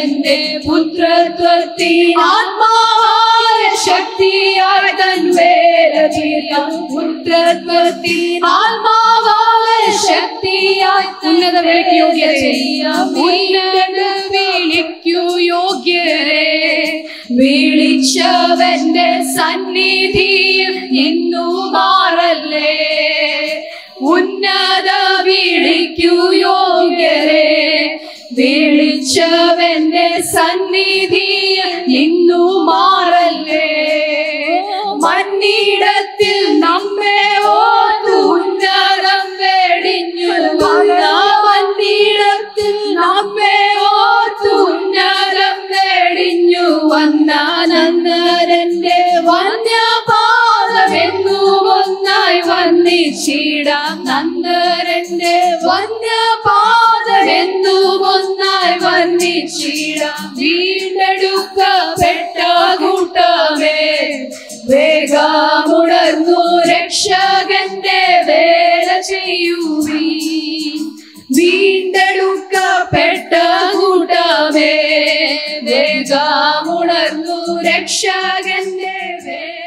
എന്റെ പുത്രത്വത്തി ആത്മാവായ ശക്തിയായി തൻ വേല തീർക്കാം പുത്രത്വത്തിൻ ആത്മാവായ ശക്തിയായി ഉന്നത വിളിക്ക് യോഗ്യ ചെയ്യാം ഉന്നത വിളിക്കൂ യോഗ്യരെ വിളിച്ചവന്റെ സന്നിധി ഇന്നു മാറല്ലേ ഉന്നത വിളിക്കൂ യോഗ്യരെ വിളിച്ചവന്റെ സന്നിധിയിൽ നിന്നു മാറല്ലേ മണ്ണിടത്തിൽ നമ്മെ ഓർത്തു ഉന്നതം വെടിഞ്ഞു മണ്ണിടത്തിൽ നമ്മെ ഓർത്തു വെടിഞ്ഞു വന്നാനന്ദരന്റെ വന്യപാദമെന്നു ഒന്നായി വന്നിച്ചിടാം നന്ദരന്റെ വന്യപാ വീണ്ടെടുക്കപ്പെട്ടാകൂട്ടമേ വേഗമുണർന്നു രക്ഷകന്റെ വേല ചെയ്യുവീ വീണ്ടെടുക്കപ്പെട്ട കൂട്ടമേ വേഗമുണർന്നു രക്ഷകന്റെ വേല